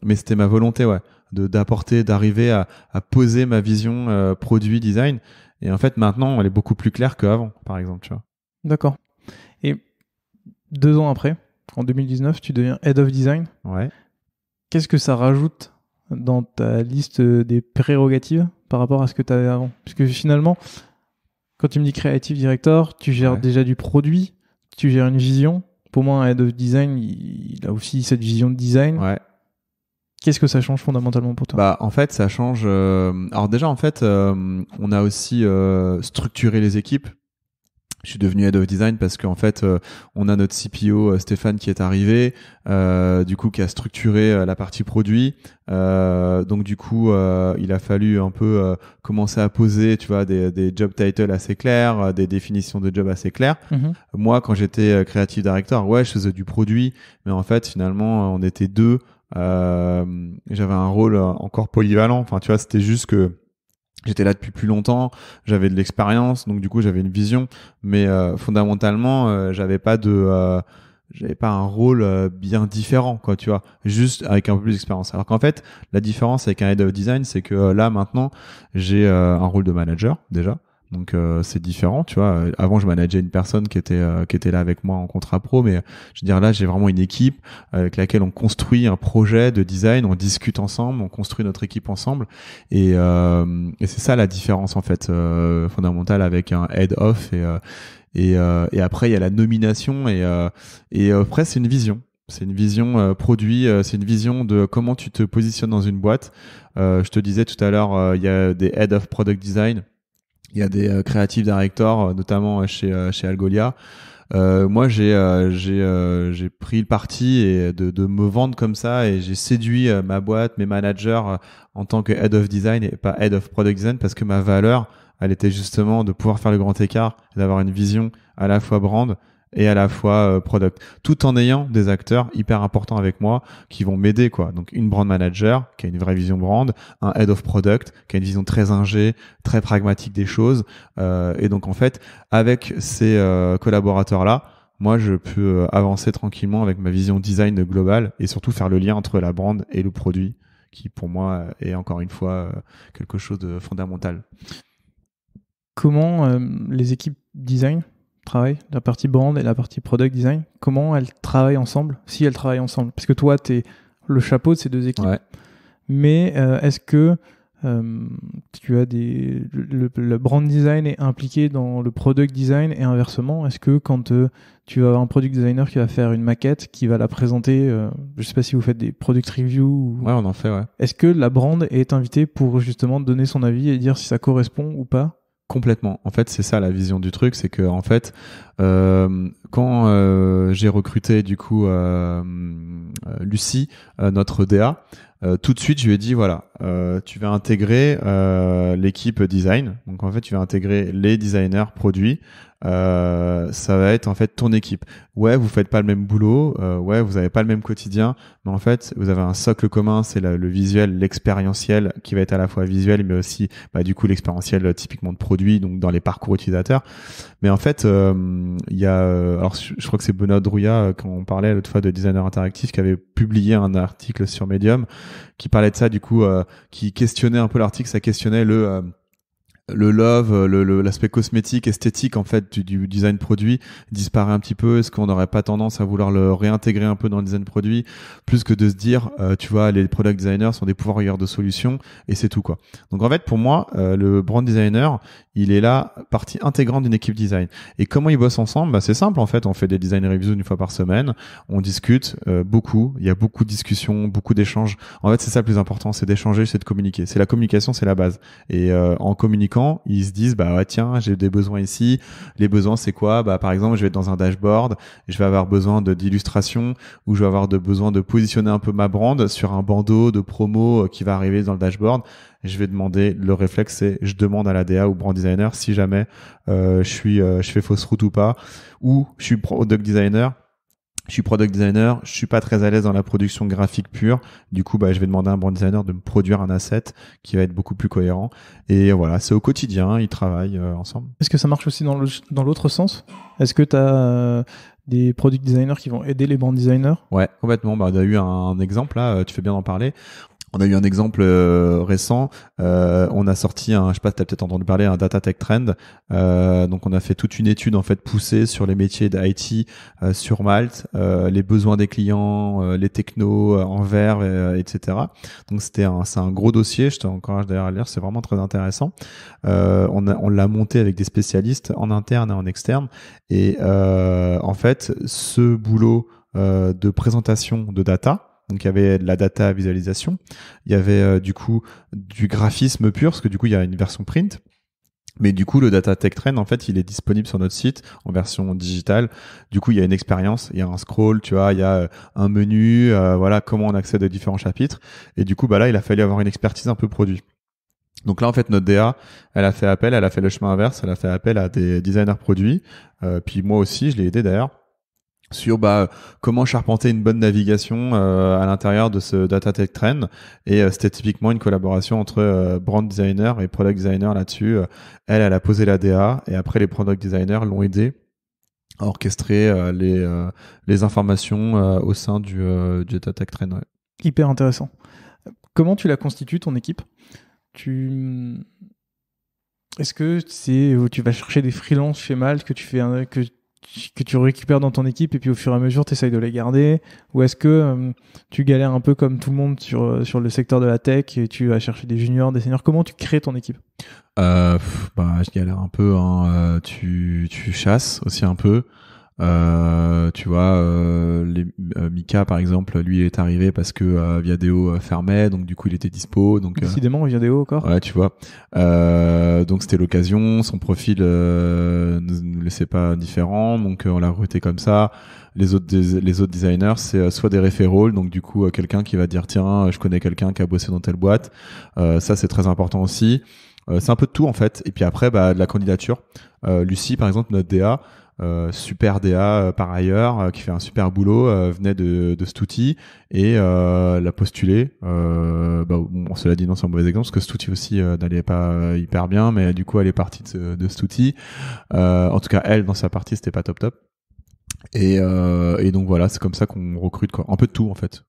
mais c'était ma volonté, ouais, d'apporter, d'arriver à, à, poser ma vision produit design. Et en fait, maintenant, elle est beaucoup plus claire qu'avant, par exemple, tu vois. D'accord. Et deux ans après, en 2019, tu deviens Head of Design. Ouais. Qu'est-ce que ça rajoute dans ta liste des prérogatives par rapport à ce que tu avais avant Parce que finalement, quand tu me dis Creative Director, tu gères déjà du produit, tu gères une vision. Pour moi, un Head of Design, il a aussi cette vision de design. Ouais. Qu'est-ce que ça change fondamentalement pour toi Bah en fait ça change. Euh, alors déjà en fait euh, on a aussi euh, structuré les équipes je suis devenu head of design parce qu'en fait, euh, on a notre CPO euh, Stéphane qui est arrivé, euh, du coup qui a structuré euh, la partie produit. donc du coup, il a fallu un peu commencer à poser, tu vois, des, des job titles assez clairs, des définitions de job assez claires. Mm-hmm. Moi, quand j'étais creative director, ouais, je faisais du produit, mais en fait, finalement, on était deux. J'avais un rôle encore polyvalent. Enfin, tu vois, c'était juste que J'étais là depuis plus longtemps, j'avais de l'expérience, donc du coup j'avais une vision, mais euh, fondamentalement euh, j'avais pas de, euh, j'avais pas un rôle bien différent, quoi, tu vois, juste avec un peu plus d'expérience. Alors qu'en fait, la différence avec un head of design, c'est que là maintenant j'ai un rôle de manager déjà, donc euh, c'est différent, tu vois. Avant, je manageais une personne qui était euh, qui était là avec moi en contrat pro, mais je veux dire là, j'ai vraiment une équipe avec laquelle on construit un projet de design, on discute ensemble, on construit notre équipe ensemble, et, euh, et c'est ça la différence en fait fondamentale avec un head off et et, et après il y a la nomination et et après c'est une vision. C'est une vision produit, c'est une vision de comment tu te positionnes dans une boîte. je te disais tout à l'heure, il y a des head of product design il y a des euh, créatifs directeurs, euh, notamment euh, chez, chez Algolia. moi, j'ai j'ai j'ai pris le parti de, de me vendre comme ça et j'ai séduit ma boîte, mes managers en tant que head of design et pas head of product design parce que ma valeur, elle était justement de pouvoir faire le grand écart, d'avoir une vision à la fois brand et à la fois euh, product, tout en ayant des acteurs hyper importants avec moi qui vont m'aider quoi. Donc une brand manager qui a une vraie vision brand, un head of product qui a une vision très ingé, très pragmatique des choses, euh, et donc en fait avec ces euh, collaborateurs là, moi je peux euh, avancer tranquillement avec ma vision design globale et surtout faire le lien entre la brand et le produit qui pour moi est encore une fois quelque chose de fondamental. Comment les équipes design travail, la partie brand et la partie product design, comment elles travaillent ensemble, si elles travaillent ensemble Parce que toi, tu es le chapeau de ces deux équipes. Mais euh, est-ce que euh, tu as des le, brand design est impliqué dans le product design et inversement est-ce que quand euh, tu vas avoir un product designer qui va faire une maquette qui va la présenter je sais pas si vous faites des product reviews on en fait est-ce que la brand est invitée pour justement donner son avis et dire si ça correspond ou pas Complètement. En fait, c'est ça la vision du truc, c'est que en fait, euh, quand euh, j'ai recruté du coup euh, Lucie, notre DA, tout de suite, je lui ai dit voilà, tu vas intégrer l'équipe design. Donc en fait, tu vas intégrer les designers produits. ça va être en fait ton équipe. Ouais, vous faites pas le même boulot. ouais, vous avez pas le même quotidien. Mais en fait, vous avez un socle commun, c'est le visuel, l'expérientiel qui va être à la fois visuel, mais aussi bah, du coup l'expérientiel typiquement de produit, donc dans les parcours utilisateurs. Mais en fait, euh, il y a, euh, alors je crois que c'est Benoît Drouillat euh, quand on parlait l'autre fois de designer interactif qui avait publié un article sur Medium qui parlait de ça du coup, qui questionnait un peu l'article, ça questionnait le le love, euh, l'aspect cosmétique, esthétique en fait du, design produit disparaît un petit peu. Est-ce qu'on n'aurait pas tendance à vouloir le réintégrer un peu dans le design produit plus que de se dire, euh, tu vois, les product designers sont des pouvoirs de solutions et c'est tout quoi. Donc en fait, pour moi, euh, le brand designer, il est là partie intégrante d'une équipe design. Et comment ils bossent ensemble bah, C'est simple en fait. On fait des design reviews une fois par semaine, on discute beaucoup. Il y a beaucoup de discussions, beaucoup d'échanges. En fait, c'est ça le plus important, c'est d'échanger, c'est de communiquer. C'est la communication, c'est la base. Et en communiquant ils se disent bah tiens j'ai des besoins ici les besoins c'est quoi bah par exemple je vais être dans un dashboard je vais avoir besoin de d'illustration ou je vais avoir besoin de positionner un peu ma brand sur un bandeau de promo euh, qui va arriver dans le dashboard je vais demander le réflexe c'est je demande à la DA ou brand designer si jamais euh, je suis euh, je fais fausse route ou pas ou je suis product designer je suis product designer, je suis pas très à l'aise dans la production graphique pure. Du coup, bah, je vais demander à un brand designer de me produire un asset qui va être beaucoup plus cohérent. Et voilà, c'est au quotidien, ils travaillent euh, ensemble. Est-ce que ça marche aussi dans l'autre sens Est-ce que tu as euh, des product designers qui vont aider les brand designers Ouais, complètement. Bah, on a eu un exemple là, euh, tu fais bien d'en parler. On a eu un exemple euh, récent. Euh, on a sorti un, je sais pas, t'as peut-être entendu parler, un data tech trend. Euh, donc, on a fait toute une étude en fait poussée sur les métiers d'IT sur Malte, les besoins des clients, les technos en verre, etc. Donc, c'était un, c'est un gros dossier. Je t'encourage d'ailleurs à lire. C'est vraiment très intéressant. on on l'a monté avec des spécialistes en interne et en externe. Et en fait, ce boulot de présentation de data donc il y avait de la data visualisation, il y avait euh, du coup du graphisme pur, parce que du coup il y a une version print. Mais du coup, le Data Tech Train en fait, il est disponible sur notre site en version digitale. Du coup, il y a une expérience, il y a un scroll, tu vois, il y a euh, un menu, euh, voilà, comment on accède aux différents chapitres. Et du coup, bah là, il a fallu avoir une expertise un peu produit. Donc là, en fait, notre DA, elle a fait appel, elle a fait le chemin inverse, elle a fait appel à des designers produits. puis moi aussi, je l'ai aidé d'ailleurs sur bah, comment charpenter une bonne navigation euh, à l'intérieur de ce Data Tech Trend. Et euh, c'était typiquement une collaboration entre euh, brand designer et product designer là-dessus. Elle, elle a posé la DA et après les product designers l'ont aidé à orchestrer les, les informations au sein du, Data Tech Trend. Hyper intéressant. Comment tu la constitues, ton équipe tu... Est-ce que c'est tu vas chercher des freelances chez Malte que tu fais un, que tu récupères dans ton équipe et puis au fur et à mesure tu essayes de les garder ou est-ce que euh, tu galères un peu comme tout le monde euh, sur, le secteur de la tech et tu vas chercher des juniors, des seniors Comment tu crées ton équipe euh, bah, Je galère un peu, hein. tu chasses aussi un peu. Euh, tu vois, euh, les, euh, Mika par exemple, lui il est arrivé parce que euh, Viadeo fermait, donc du coup il était dispo. Donc décidément Viadeo encore. Ouais, tu vois. donc c'était l'occasion. Son profil ne nous laissait pas différent, donc on l'a recruté comme ça. Les autres les autres designers, c'est soit des référaux donc du coup quelqu'un qui va dire tiens, je connais quelqu'un qui a bossé dans telle boîte. ça c'est très important aussi. c'est un peu de tout en fait. Et puis après, bah, la candidature. Lucie par exemple, notre DA. Euh, super DA euh, par ailleurs, euh, qui fait un super boulot, venait de, de Stuti et l'a postulé. Bah, bon, l'a dit, non, c'est un mauvais exemple, parce que Stuti aussi n'allait pas hyper bien, mais du coup, elle est partie de, de Stuti. en tout cas, elle, dans sa partie, c'était pas top top. Et, et donc voilà, c'est comme ça qu'on recrute quoi. un peu de tout en fait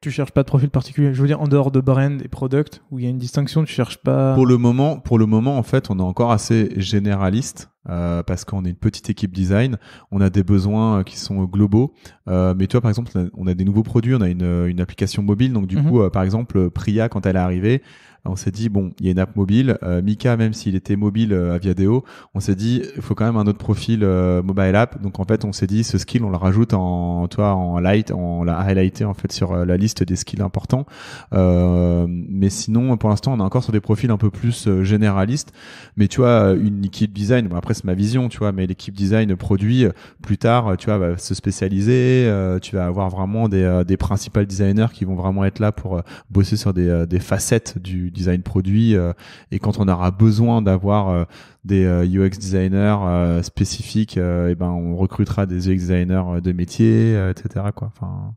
tu cherches pas de profil particulier. Je veux dire, en dehors de brand et product, où il y a une distinction, tu cherches pas. Pour le moment, pour le moment, en fait, on est encore assez généraliste euh, parce qu'on est une petite équipe design. On a des besoins euh, qui sont euh, globaux. mais toi, par exemple, on a, des nouveaux produits, on a une, application mobile. Donc, du mhm. coup, par exemple, Priya, quand elle est arrivée, on s'est dit, bon, il y a une app mobile. Euh, Mika, même s'il était mobile euh, à Viadeo, on s'est dit, il faut quand même un autre profil euh, mobile app. Donc en fait, on s'est dit, ce skill, on le rajoute en, toi, en light, on l'a highlighté en fait sur la liste des skills importants. mais sinon, pour l'instant, on est encore sur des profils un peu plus généralistes. Mais tu vois, une équipe design, bon, après c'est ma vision, tu vois, mais l'équipe design produit plus tard, tu vois, va se spécialiser. tu vas avoir vraiment des, des principales designers qui vont vraiment être là pour bosser sur des, des facettes du design produit euh, et quand on aura besoin d'avoir euh, des UX euh, designers spécifiques, et ben on recrutera des UX designers de métier, etc. Quoi. Enfin,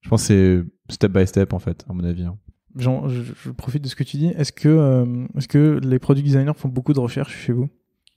je pense c'est step by step en fait, à mon avis. Hein. Jean, je, profite de ce que tu dis. Est-ce que, est-ce que les product designers font beaucoup de recherches chez vous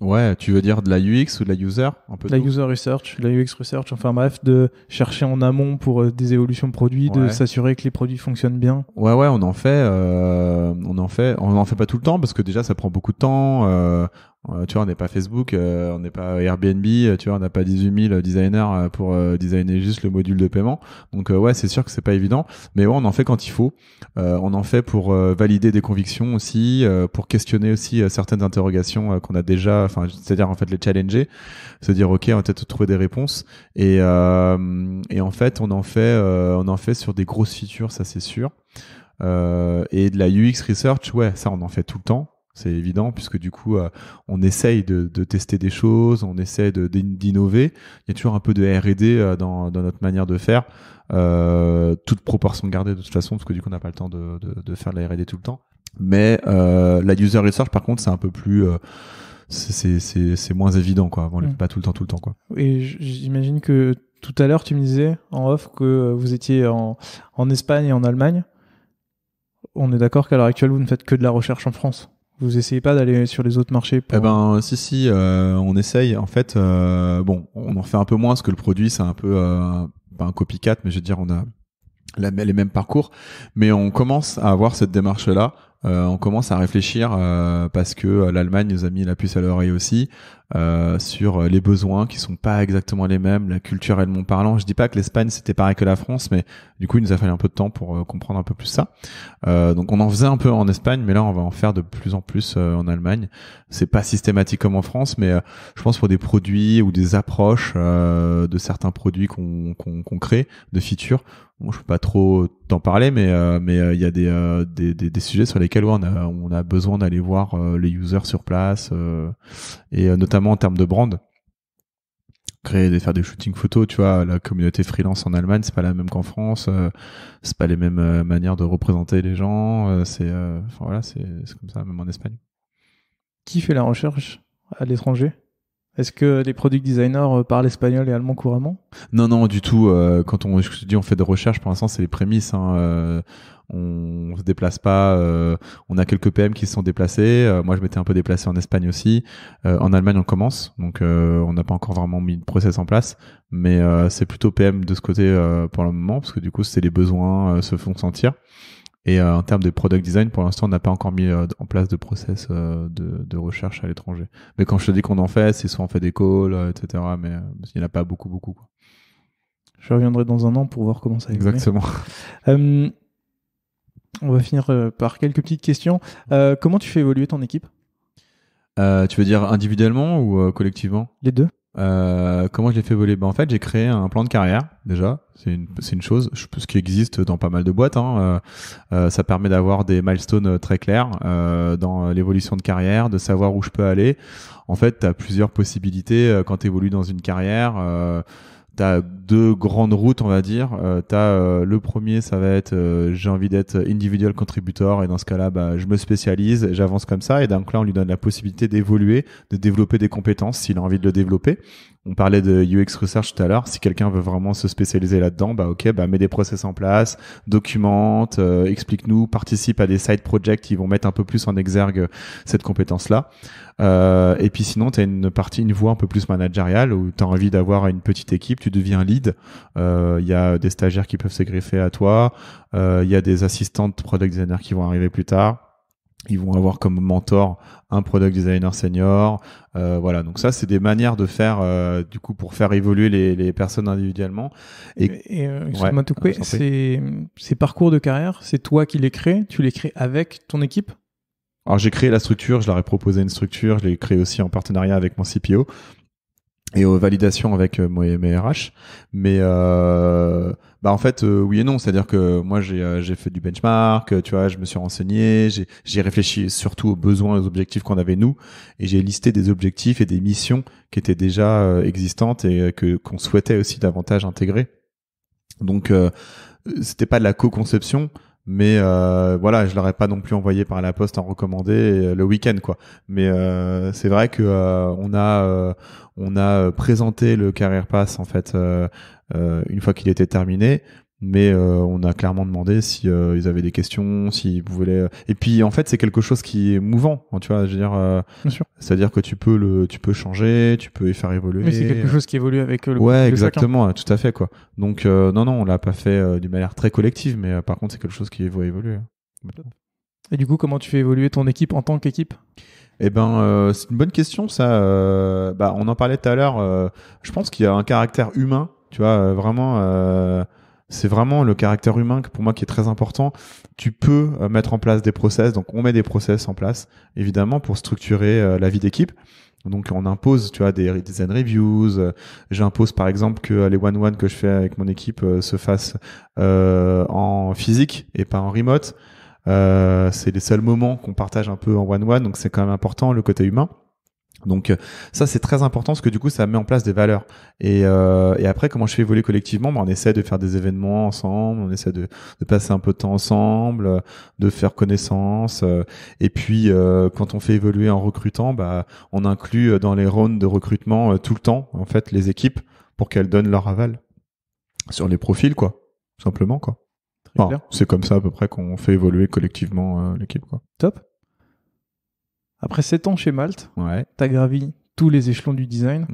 Ouais, tu veux dire de la UX ou de la user un peu De la user research, la UX research, enfin bref, de chercher en amont pour euh, des évolutions de produits, de s'assurer que les produits fonctionnent bien. Ouais, ouais, on en fait, euh, on en fait, on en fait pas tout le temps parce que déjà ça prend beaucoup de temps. Euh, euh, tu vois, on n'est pas Facebook, euh, on n'est pas Airbnb, euh, tu vois, on n'a pas 18 000 designers pour designer juste le module de paiement. Donc ouais, c'est sûr que c'est pas évident, mais ouais, on en fait quand il faut. on en fait pour valider des convictions aussi, pour questionner aussi certaines interrogations qu'on a déjà, enfin, c'est-à-dire en fait les challenger, se dire ok, on va peut-être trouver des réponses. Et, et en fait, on en fait, on en fait sur des grosses features, ça c'est sûr. et de la UX research, ouais, ça on en fait tout le temps. C'est évident puisque du coup, euh, on essaye de, tester des choses, on essaye d'innover. Il y a toujours un peu de R&D euh, dans, notre manière de faire, euh, toute proportion gardée de toute façon, parce que du coup, on n'a pas le temps de, faire de la R&D tout le temps. Mais euh, la user research, par contre, c'est un peu plus c'est moins évident quoi on le mm. fait pas tout le temps tout le temps quoi et j'imagine que tout à l'heure tu me disais en off que vous étiez en Espagne et en Allemagne on est d'accord qu'à l'heure actuelle vous ne faites que de la recherche en France vous essayez pas d'aller sur les autres marchés Eh ben, si, si, euh, on essaye. En fait, euh, bon, on en fait un peu moins parce que le produit, c'est un peu euh, un copycat, mais je veux dire, on a les mêmes parcours. Mais on commence à avoir cette démarche-là euh, on commence à réfléchir euh, parce que euh, l'Allemagne nous a mis la puce à l'oreille aussi sur les besoins qui sont pas exactement les mêmes, la culture parlant. Je dis pas que l'Espagne c'était pareil que la France, mais du coup il nous a fallu un peu de temps pour comprendre un peu plus ça. donc on en faisait un peu en Espagne, mais là on va en faire de plus en plus en Allemagne. C'est pas systématique comme en France, mais je pense pour des produits ou des approches de certains produits qu'on crée, de features, je je peux pas trop t'en parler, mais euh, mais euh, il y a des, euh, sujets sur lesquels on, a, on a besoin d'aller voir les users sur place et notamment en termes de brand, créer des faire des shootings photos, tu vois, la communauté freelance en Allemagne c'est pas la même qu'en France, c'est pas les mêmes manières de représenter les gens, c'est voilà c'est comme ça même en Espagne. Qui fait la recherche à l'étranger est-ce que les product designers euh, parlent espagnol et allemand couramment Non, non, du tout. Euh, quand on, je te dis, on fait de recherche, pour l'instant, c'est les prémices. Hein, euh, on se déplace pas. Euh, on a quelques PM qui se sont déplacés. Euh, moi, je m'étais un peu déplacé en Espagne aussi. Euh, en Allemagne, on commence, donc on n'a pas encore vraiment mis de process en place, mais c'est plutôt PM de ce côté pour le moment, parce que du coup, c'est les besoins se font sentir. Et euh, en termes de product design, pour l'instant, on n'a pas encore mis euh, en place de process euh, de, recherche à l'étranger. Mais quand je te dis qu'on en fait, c'est soit on fait des calls, etc. Mais il n'y en a pas beaucoup, beaucoup. Je reviendrai dans un an pour voir comment ça évolue. Exactement. on va finir par quelques petites questions. comment tu fais évoluer ton équipe Tu veux dire individuellement ou collectivement Les deux. Euh, comment je l'ai fait voler ben, En fait, j'ai créé un plan de carrière, déjà. C'est une, une chose, je, ce qui existe dans pas mal de boîtes. Hein. Euh, euh, ça permet d'avoir des milestones très clairs dans l'évolution de carrière, de savoir où je peux aller. En fait, tu as plusieurs possibilités quand tu évolues dans une carrière tu deux grandes routes, on va dire. Euh, t'as euh, le premier, ça va être euh, j'ai envie d'être individual contributor et dans ce cas-là, bah, je me spécialise, j'avance comme ça. Et donc là, on lui donne la possibilité d'évoluer, de développer des compétences s'il a envie de le développer. On parlait de UX research tout à l'heure. Si quelqu'un veut vraiment se spécialiser là-dedans, bah ok, bah mets des process en place, documente, euh, explique-nous, participe à des side projects qui vont mettre un peu plus en exergue cette compétence-là. Euh, et puis sinon, tu as une partie, une voie un peu plus managériale où tu as envie d'avoir une petite équipe, tu deviens lead. Il euh, y a des stagiaires qui peuvent se greffer à toi. Il y a des assistantes product designers qui vont arriver plus tard ils vont avoir comme mentor un product designer senior. Euh, voilà, donc ça, c'est des manières de faire, euh, du coup, pour faire évoluer les, personnes individuellement. Et, et euh, ces, ces, parcours de carrière, c'est toi qui les crées, tu les crées avec ton équipe Alors j'ai créé la structure, je leur ai proposé une structure, je l'ai créé aussi en partenariat avec mon CPO et aux validations avec euh, mes, mes RH. Mais euh, bah en fait, euh, oui et non. C'est-à-dire que moi, j'ai, euh, j'ai fait du benchmark, tu vois, je me suis renseigné, j'ai, j'ai réfléchi surtout aux besoins aux objectifs qu'on avait nous, et j'ai listé des objectifs et des missions qui étaient déjà existantes et que qu'on souhaitait aussi davantage intégrer. Donc, c'était pas de la co-conception, mais euh, voilà je l'aurais pas non plus envoyé par la poste en recommandé euh, le week-end quoi mais euh, c'est vrai que on a on a présenté le carrière Pass en fait une fois qu'il était terminé mais euh, on a clairement demandé si euh, ils avaient des questions, s'ils voulaient... et puis en fait c'est quelque chose qui est mouvant, hein, tu vois, je veux dire euh, c'est-à-dire que tu peux le tu peux changer, tu peux y faire évoluer. Mais c'est quelque chose qui évolue avec le Ouais, exactement, tout à fait quoi. Donc non non, on l'a pas fait d'une manière très collective mais par contre c'est quelque chose qui va évoluer. Hein, et du coup, comment tu fais évoluer ton équipe en tant qu'équipe eh ben, c'est une bonne question. Ça, bah, on en parlait tout à l'heure. je pense qu'il y a un caractère humain, tu vois, vraiment c'est vraiment le caractère humain que pour moi qui est très important. Tu peux euh, mettre en place des process, donc on met des process en place évidemment pour structurer euh, la vie d'équipe. Donc on impose, tu vois, des design reviews. Euh, j'impose par exemple que les one-one que je fais avec mon équipe se fassent en physique et pas en remote. c'est les seuls moments qu'on partage un peu en one-one, donc c'est quand même important le côté humain. Donc euh, ça c'est très important parce que du coup ça met en place des valeurs. Et, euh, et après comment je fais évoluer collectivement bah, On essaie de faire des événements ensemble, on essaie de, de passer un peu de temps ensemble, euh, de faire connaissance. Euh, et puis euh, quand on fait évoluer en recrutant, bah, on inclut dans les rounds de recrutement tout le temps en fait les équipes pour qu'elles donnent leur aval sur les profils quoi, simplement quoi. c'est comme ça à peu près qu'on fait évoluer collectivement l'équipe quoi. Top. Après 7 ans chez Malte, t'as tu gravi tous les échelons du design.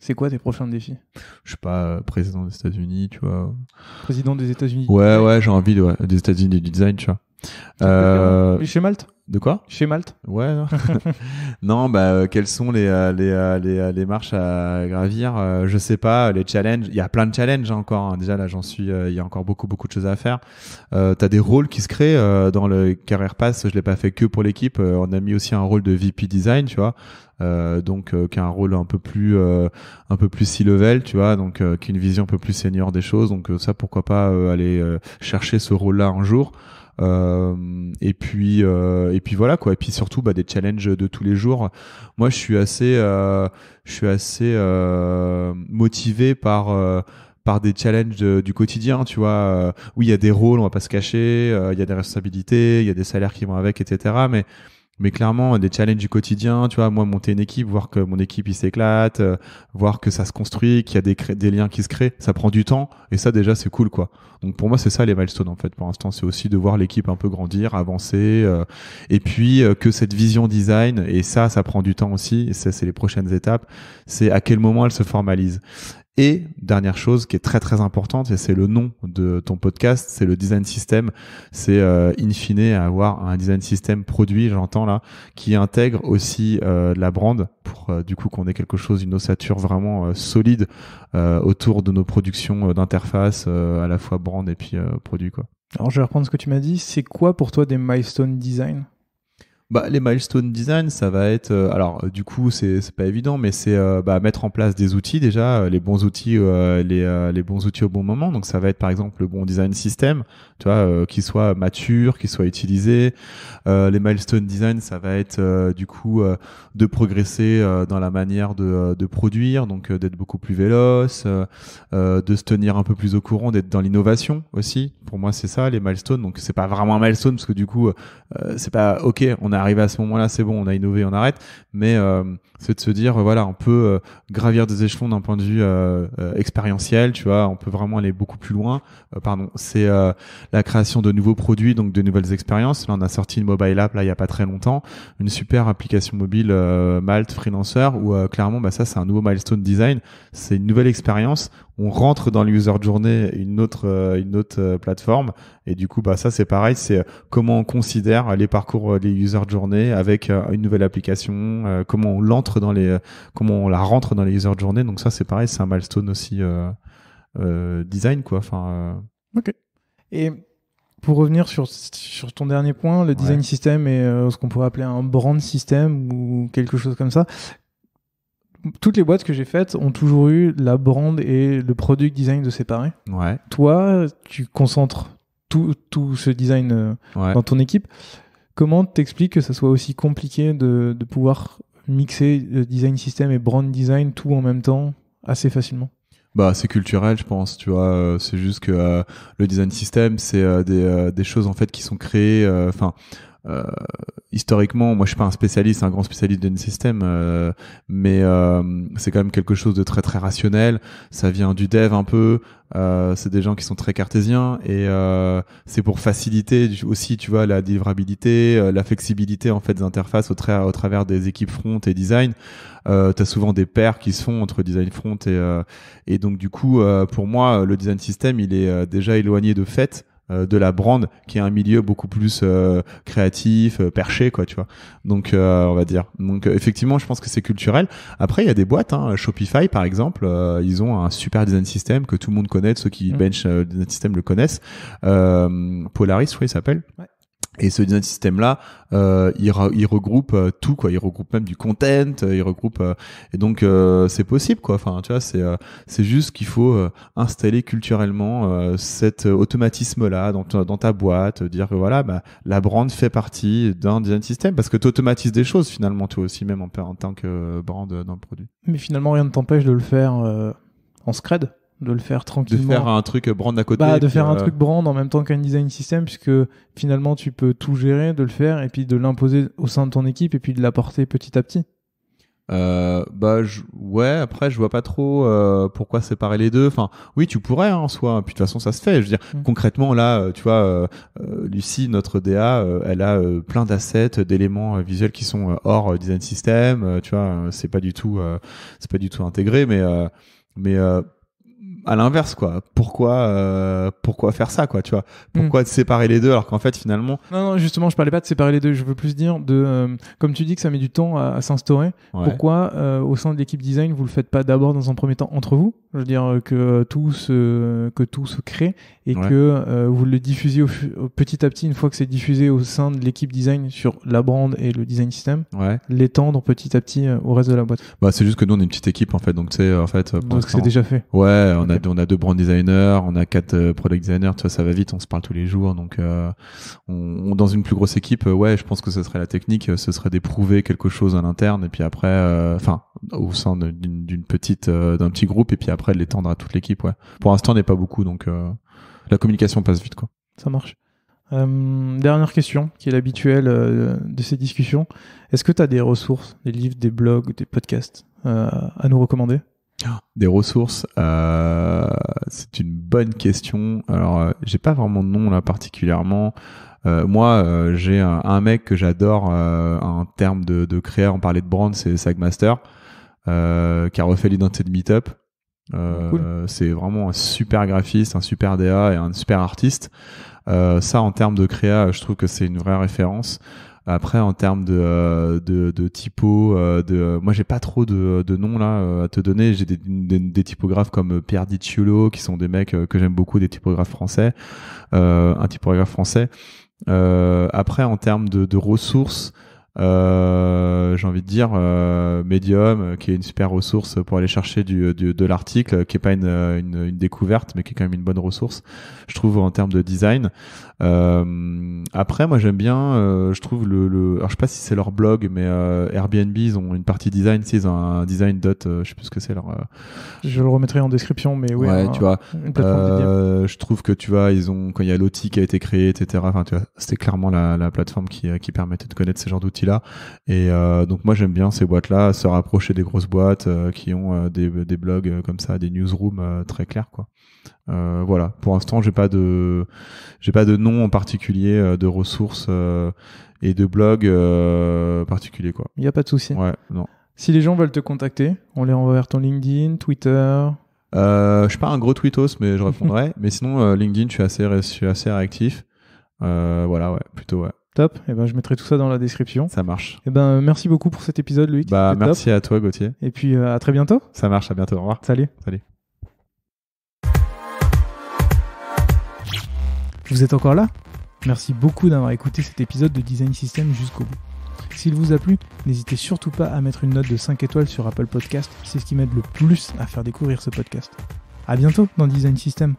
C'est quoi tes prochains défis Je suis pas, euh, président des États-Unis, tu vois. Président des États-Unis. Ouais, ouais, j'ai envie de, des États-Unis du design, tu vois. Euh, chez Malte de quoi Chez Malte Ouais. Non, bah, euh, quelles sont les, euh, les, euh, les, les, marches à gravir Je sais pas, les challenges. Il y a plein de challenges encore. Hein. Déjà, là, j'en suis. Il y a encore beaucoup, beaucoup de choses à faire. t'as tu as des rôles qui se créent dans le Career Pass. Je l'ai pas fait que pour l'équipe. on a mis aussi un rôle de VP Design, tu vois. donc qui a un rôle un peu plus un peu plus si level tu vois donc qui a une vision un peu plus senior des choses donc ça pourquoi pas aller chercher ce rôle là un jour euh, et puis euh, et puis voilà quoi. Et puis surtout bah, des challenges de tous les jours. Moi je suis assez euh, je suis assez motivé par par des challenges du quotidien, tu vois. oui, il y a des rôles, on va pas se cacher, il y a des responsabilités, il y a des salaires qui vont avec, etc. Mais mais clairement des challenges du quotidien tu vois moi monter une équipe voir que mon équipe il s'éclate euh, voir que ça se construit qu'il y a des, des liens qui se créent ça prend du temps et ça déjà c'est cool quoi donc pour moi c'est ça les milestones en fait pour l'instant c'est aussi de voir l'équipe un peu grandir avancer euh, et puis euh, que cette vision design et ça ça prend du temps aussi et ça c'est les prochaines étapes c'est à quel moment elle se formalise et dernière chose qui est très très importante, et c'est le nom de ton podcast, c'est le design system. C'est euh, in fine avoir un design system produit, j'entends là, qui intègre aussi euh, la brand pour euh, du coup qu'on ait quelque chose, une ossature vraiment solide autour de nos productions d'interface, à la fois brand et puis produit quoi. Alors je vais reprendre ce que tu m'as dit. C'est quoi pour toi des milestone design bah, Les milestone design, ça va être, euh, alors euh, du coup, c'est pas évident, mais c'est euh, bah, mettre en place des outils déjà, les bons outils, les, les, bons outils au bon moment. Donc ça va être par exemple le bon design system, tu vois, euh, qui soit mature, qui soit utilisé. Euh, les milestone design, ça va être euh, du coup de progresser dans la manière de, de produire, donc d'être beaucoup plus véloce, de se tenir un peu plus au courant, d'être dans l'innovation aussi. Pour moi, c'est ça les milestones. Donc c'est pas vraiment un milestone parce que du coup, c'est pas ok, on est arrivé à ce moment-là, c'est bon, on a innové, on arrête. Mais c'est de se dire euh, voilà on peut euh, gravir des échelons d'un point de vue euh, expérientiel tu vois on peut vraiment aller beaucoup plus loin pardon c'est la création de nouveaux produits donc de nouvelles expériences là on a sorti une mobile app là il y a pas très longtemps une super application mobile Malte freelancer où clairement bah ça c'est un nouveau milestone design c'est une nouvelle expérience on rentre dans les user journey une autre euh, une autre euh, plateforme et du coup bah ça c'est pareil c'est euh, comment on considère les parcours des user journée avec une nouvelle application comment on l'entre dans les comment on la rentre dans les user journée. donc ça c'est pareil c'est un milestone aussi design quoi enfin ok et pour revenir sur, sur ton dernier point, le design system et ce qu'on pourrait appeler un brand system ou quelque chose comme ça, toutes les boîtes que j'ai faites ont toujours eu la brand et le product design de séparer. Ouais. Toi, tu concentres tout, ce design euh, dans ton équipe. Comment t'expliques que ça soit aussi compliqué de, pouvoir mixer euh, design system et brand design tout en même temps assez facilement bah, c'est culturel, je pense. Tu vois, euh, c'est juste que le design system, c'est des, choses en fait qui sont créées. Enfin, euh, historiquement, moi je suis pas un spécialiste, un grand spécialiste de système, euh, mais euh, c'est quand même quelque chose de très très rationnel. Ça vient du dev un peu. c'est des gens qui sont très cartésiens et c'est pour faciliter aussi, tu vois, la livrabilité, la flexibilité en fait des interfaces au, travers des équipes front et design. Euh, tu as souvent des paires qui se font entre design front et et donc du coup pour moi le design system il est déjà éloigné de fait euh, de la brand qui est un milieu beaucoup plus euh, créatif euh, perché quoi tu vois donc on va dire donc effectivement je pense que c'est culturel après il y a des boîtes hein, Shopify par exemple ils ont un super design system que tout le monde connaît ceux qui mm. bench design system le connaissent Polaris oui s'appelle ouais. Et ce design system là, euh, il, regroupe euh, tout quoi. Il regroupe même du content. Euh, il regroupe euh, et donc c'est possible quoi. Enfin tu vois c'est c'est juste qu'il faut installer culturellement cet automatisme là dans ta, dans ta boîte, dire que voilà bah, la brand fait partie d'un design system parce que tu automatises des choses finalement toi aussi même en, tant que brand dans le produit. Mais finalement rien ne t'empêche de le faire en scred de le faire tranquillement. De faire un truc brand à côté. Bah, de faire un euh, truc brand en même temps qu'un design system, puisque finalement tu peux tout gérer, de le faire, et puis de l'imposer au sein de ton équipe, et puis de l'apporter petit à petit. Euh, bah ouais après je vois pas trop euh, pourquoi séparer les deux enfin oui tu pourrais hein, en soi hein, puis de toute façon ça se fait je veux dire mm. concrètement là euh, tu vois euh, Lucie notre DA elle a plein d'assets d'éléments visuels qui sont hors design system tu vois c'est pas du tout c'est pas du tout intégré mais mais à l'inverse quoi pourquoi euh, pourquoi faire ça quoi tu vois pourquoi séparer les deux alors qu'en fait finalement non non justement je parlais pas de séparer les deux je veux plus dire de euh, comme tu dis que ça met du temps à, s'instaurer pourquoi euh, au sein de l'équipe design vous le faites pas d'abord dans un premier temps entre vous je veux dire euh, que tout se que tout se crée et que vous le diffusez au, petit à petit une fois que c'est diffusé au sein de l'équipe design sur la brand et le design system ouais. l'étendre petit à petit au reste de la boîte bah c'est juste que nous on est une petite équipe en fait donc c'est en fait donc c'est déjà fait ouais on a on a deux brand designers, on a quatre euh, product designers, tu vois, ça va vite, on se parle tous les jours. Donc, euh, dans une plus grosse équipe, euh, ouais, je pense que ce serait la technique, ce serait d'éprouver quelque chose à l'interne, et puis après, enfin, au sein d'une petite, d'un petit groupe, et puis après de l'étendre à toute l'équipe, ouais. Pour l'instant, on n'est pas beaucoup, donc la communication passe vite, quoi. Ça marche. dernière question, qui est l'habituelle de ces discussions. Est-ce que tu as des ressources, des livres, des blogs, des podcasts à nous recommander des ressources, euh, c'est une bonne question. Alors, euh, j'ai pas vraiment de nom là particulièrement. Euh, moi, j'ai un, mec que j'adore en termes de, créa, on parlait de brand, c'est Sagmaster, qui a refait l'identité de Meetup. C'est vraiment un super graphiste, un super DA et un super artiste. ça, en termes de créa, je trouve que c'est une vraie référence. Après, en termes de, euh, de, de typo, euh, de, moi, j'ai pas trop de, de noms là euh, à te donner. J'ai des, typographes comme Pierre Dicciolo, qui sont des mecs que j'aime beaucoup, des typographes français, un typographe français. après, en termes de ressources, euh, j'ai envie de dire euh, Medium, euh, qui est une super ressource pour aller chercher du, de l'article, qui est pas une, une, découverte, mais qui est quand même une bonne ressource, je trouve en termes de design. après, moi j'aime bien, je trouve le, le, je sais pas si c'est leur blog, mais Airbnb ils ont une partie design, si ils ont un design dot, je sais plus ce que c'est leur. Je le remettrai en description, mais oui. Ouais, hein, tu vois. je trouve que tu vois, ils ont quand il y a l'outil qui a été créé, etc. Enfin, tu vois, c'était clairement la, la plateforme qui, qui permettait de connaître ce genre d'outils et euh, donc moi j'aime bien ces boîtes-là se rapprocher des grosses boîtes euh, qui ont euh, des, blogs comme ça, des newsrooms très clairs quoi. voilà. Pour l'instant, j'ai pas de j'ai pas de nom en particulier de ressources et de blogs particuliers quoi. Il y a pas de souci. Ouais, non. Si les gens veulent te contacter, on les envoie vers ton LinkedIn, Twitter. je suis pas un gros tweetos, mais je répondrai. mais sinon, LinkedIn, je suis assez, je suis assez réactif. voilà, ouais, plutôt ouais. Et eh ben, je mettrai tout ça dans la description. Ça marche. Et eh ben, merci beaucoup pour cet épisode, Loïc. Bah, merci à toi, Gauthier. Et puis, euh, à très bientôt. Ça marche. À bientôt. Au revoir. Salut. Salut. Vous êtes encore là Merci beaucoup d'avoir écouté cet épisode de Design System jusqu'au bout. S'il vous a plu, n'hésitez surtout pas à mettre une note de 5 étoiles sur Apple Podcast, c'est ce qui m'aide le plus à faire découvrir ce podcast. À bientôt dans Design System.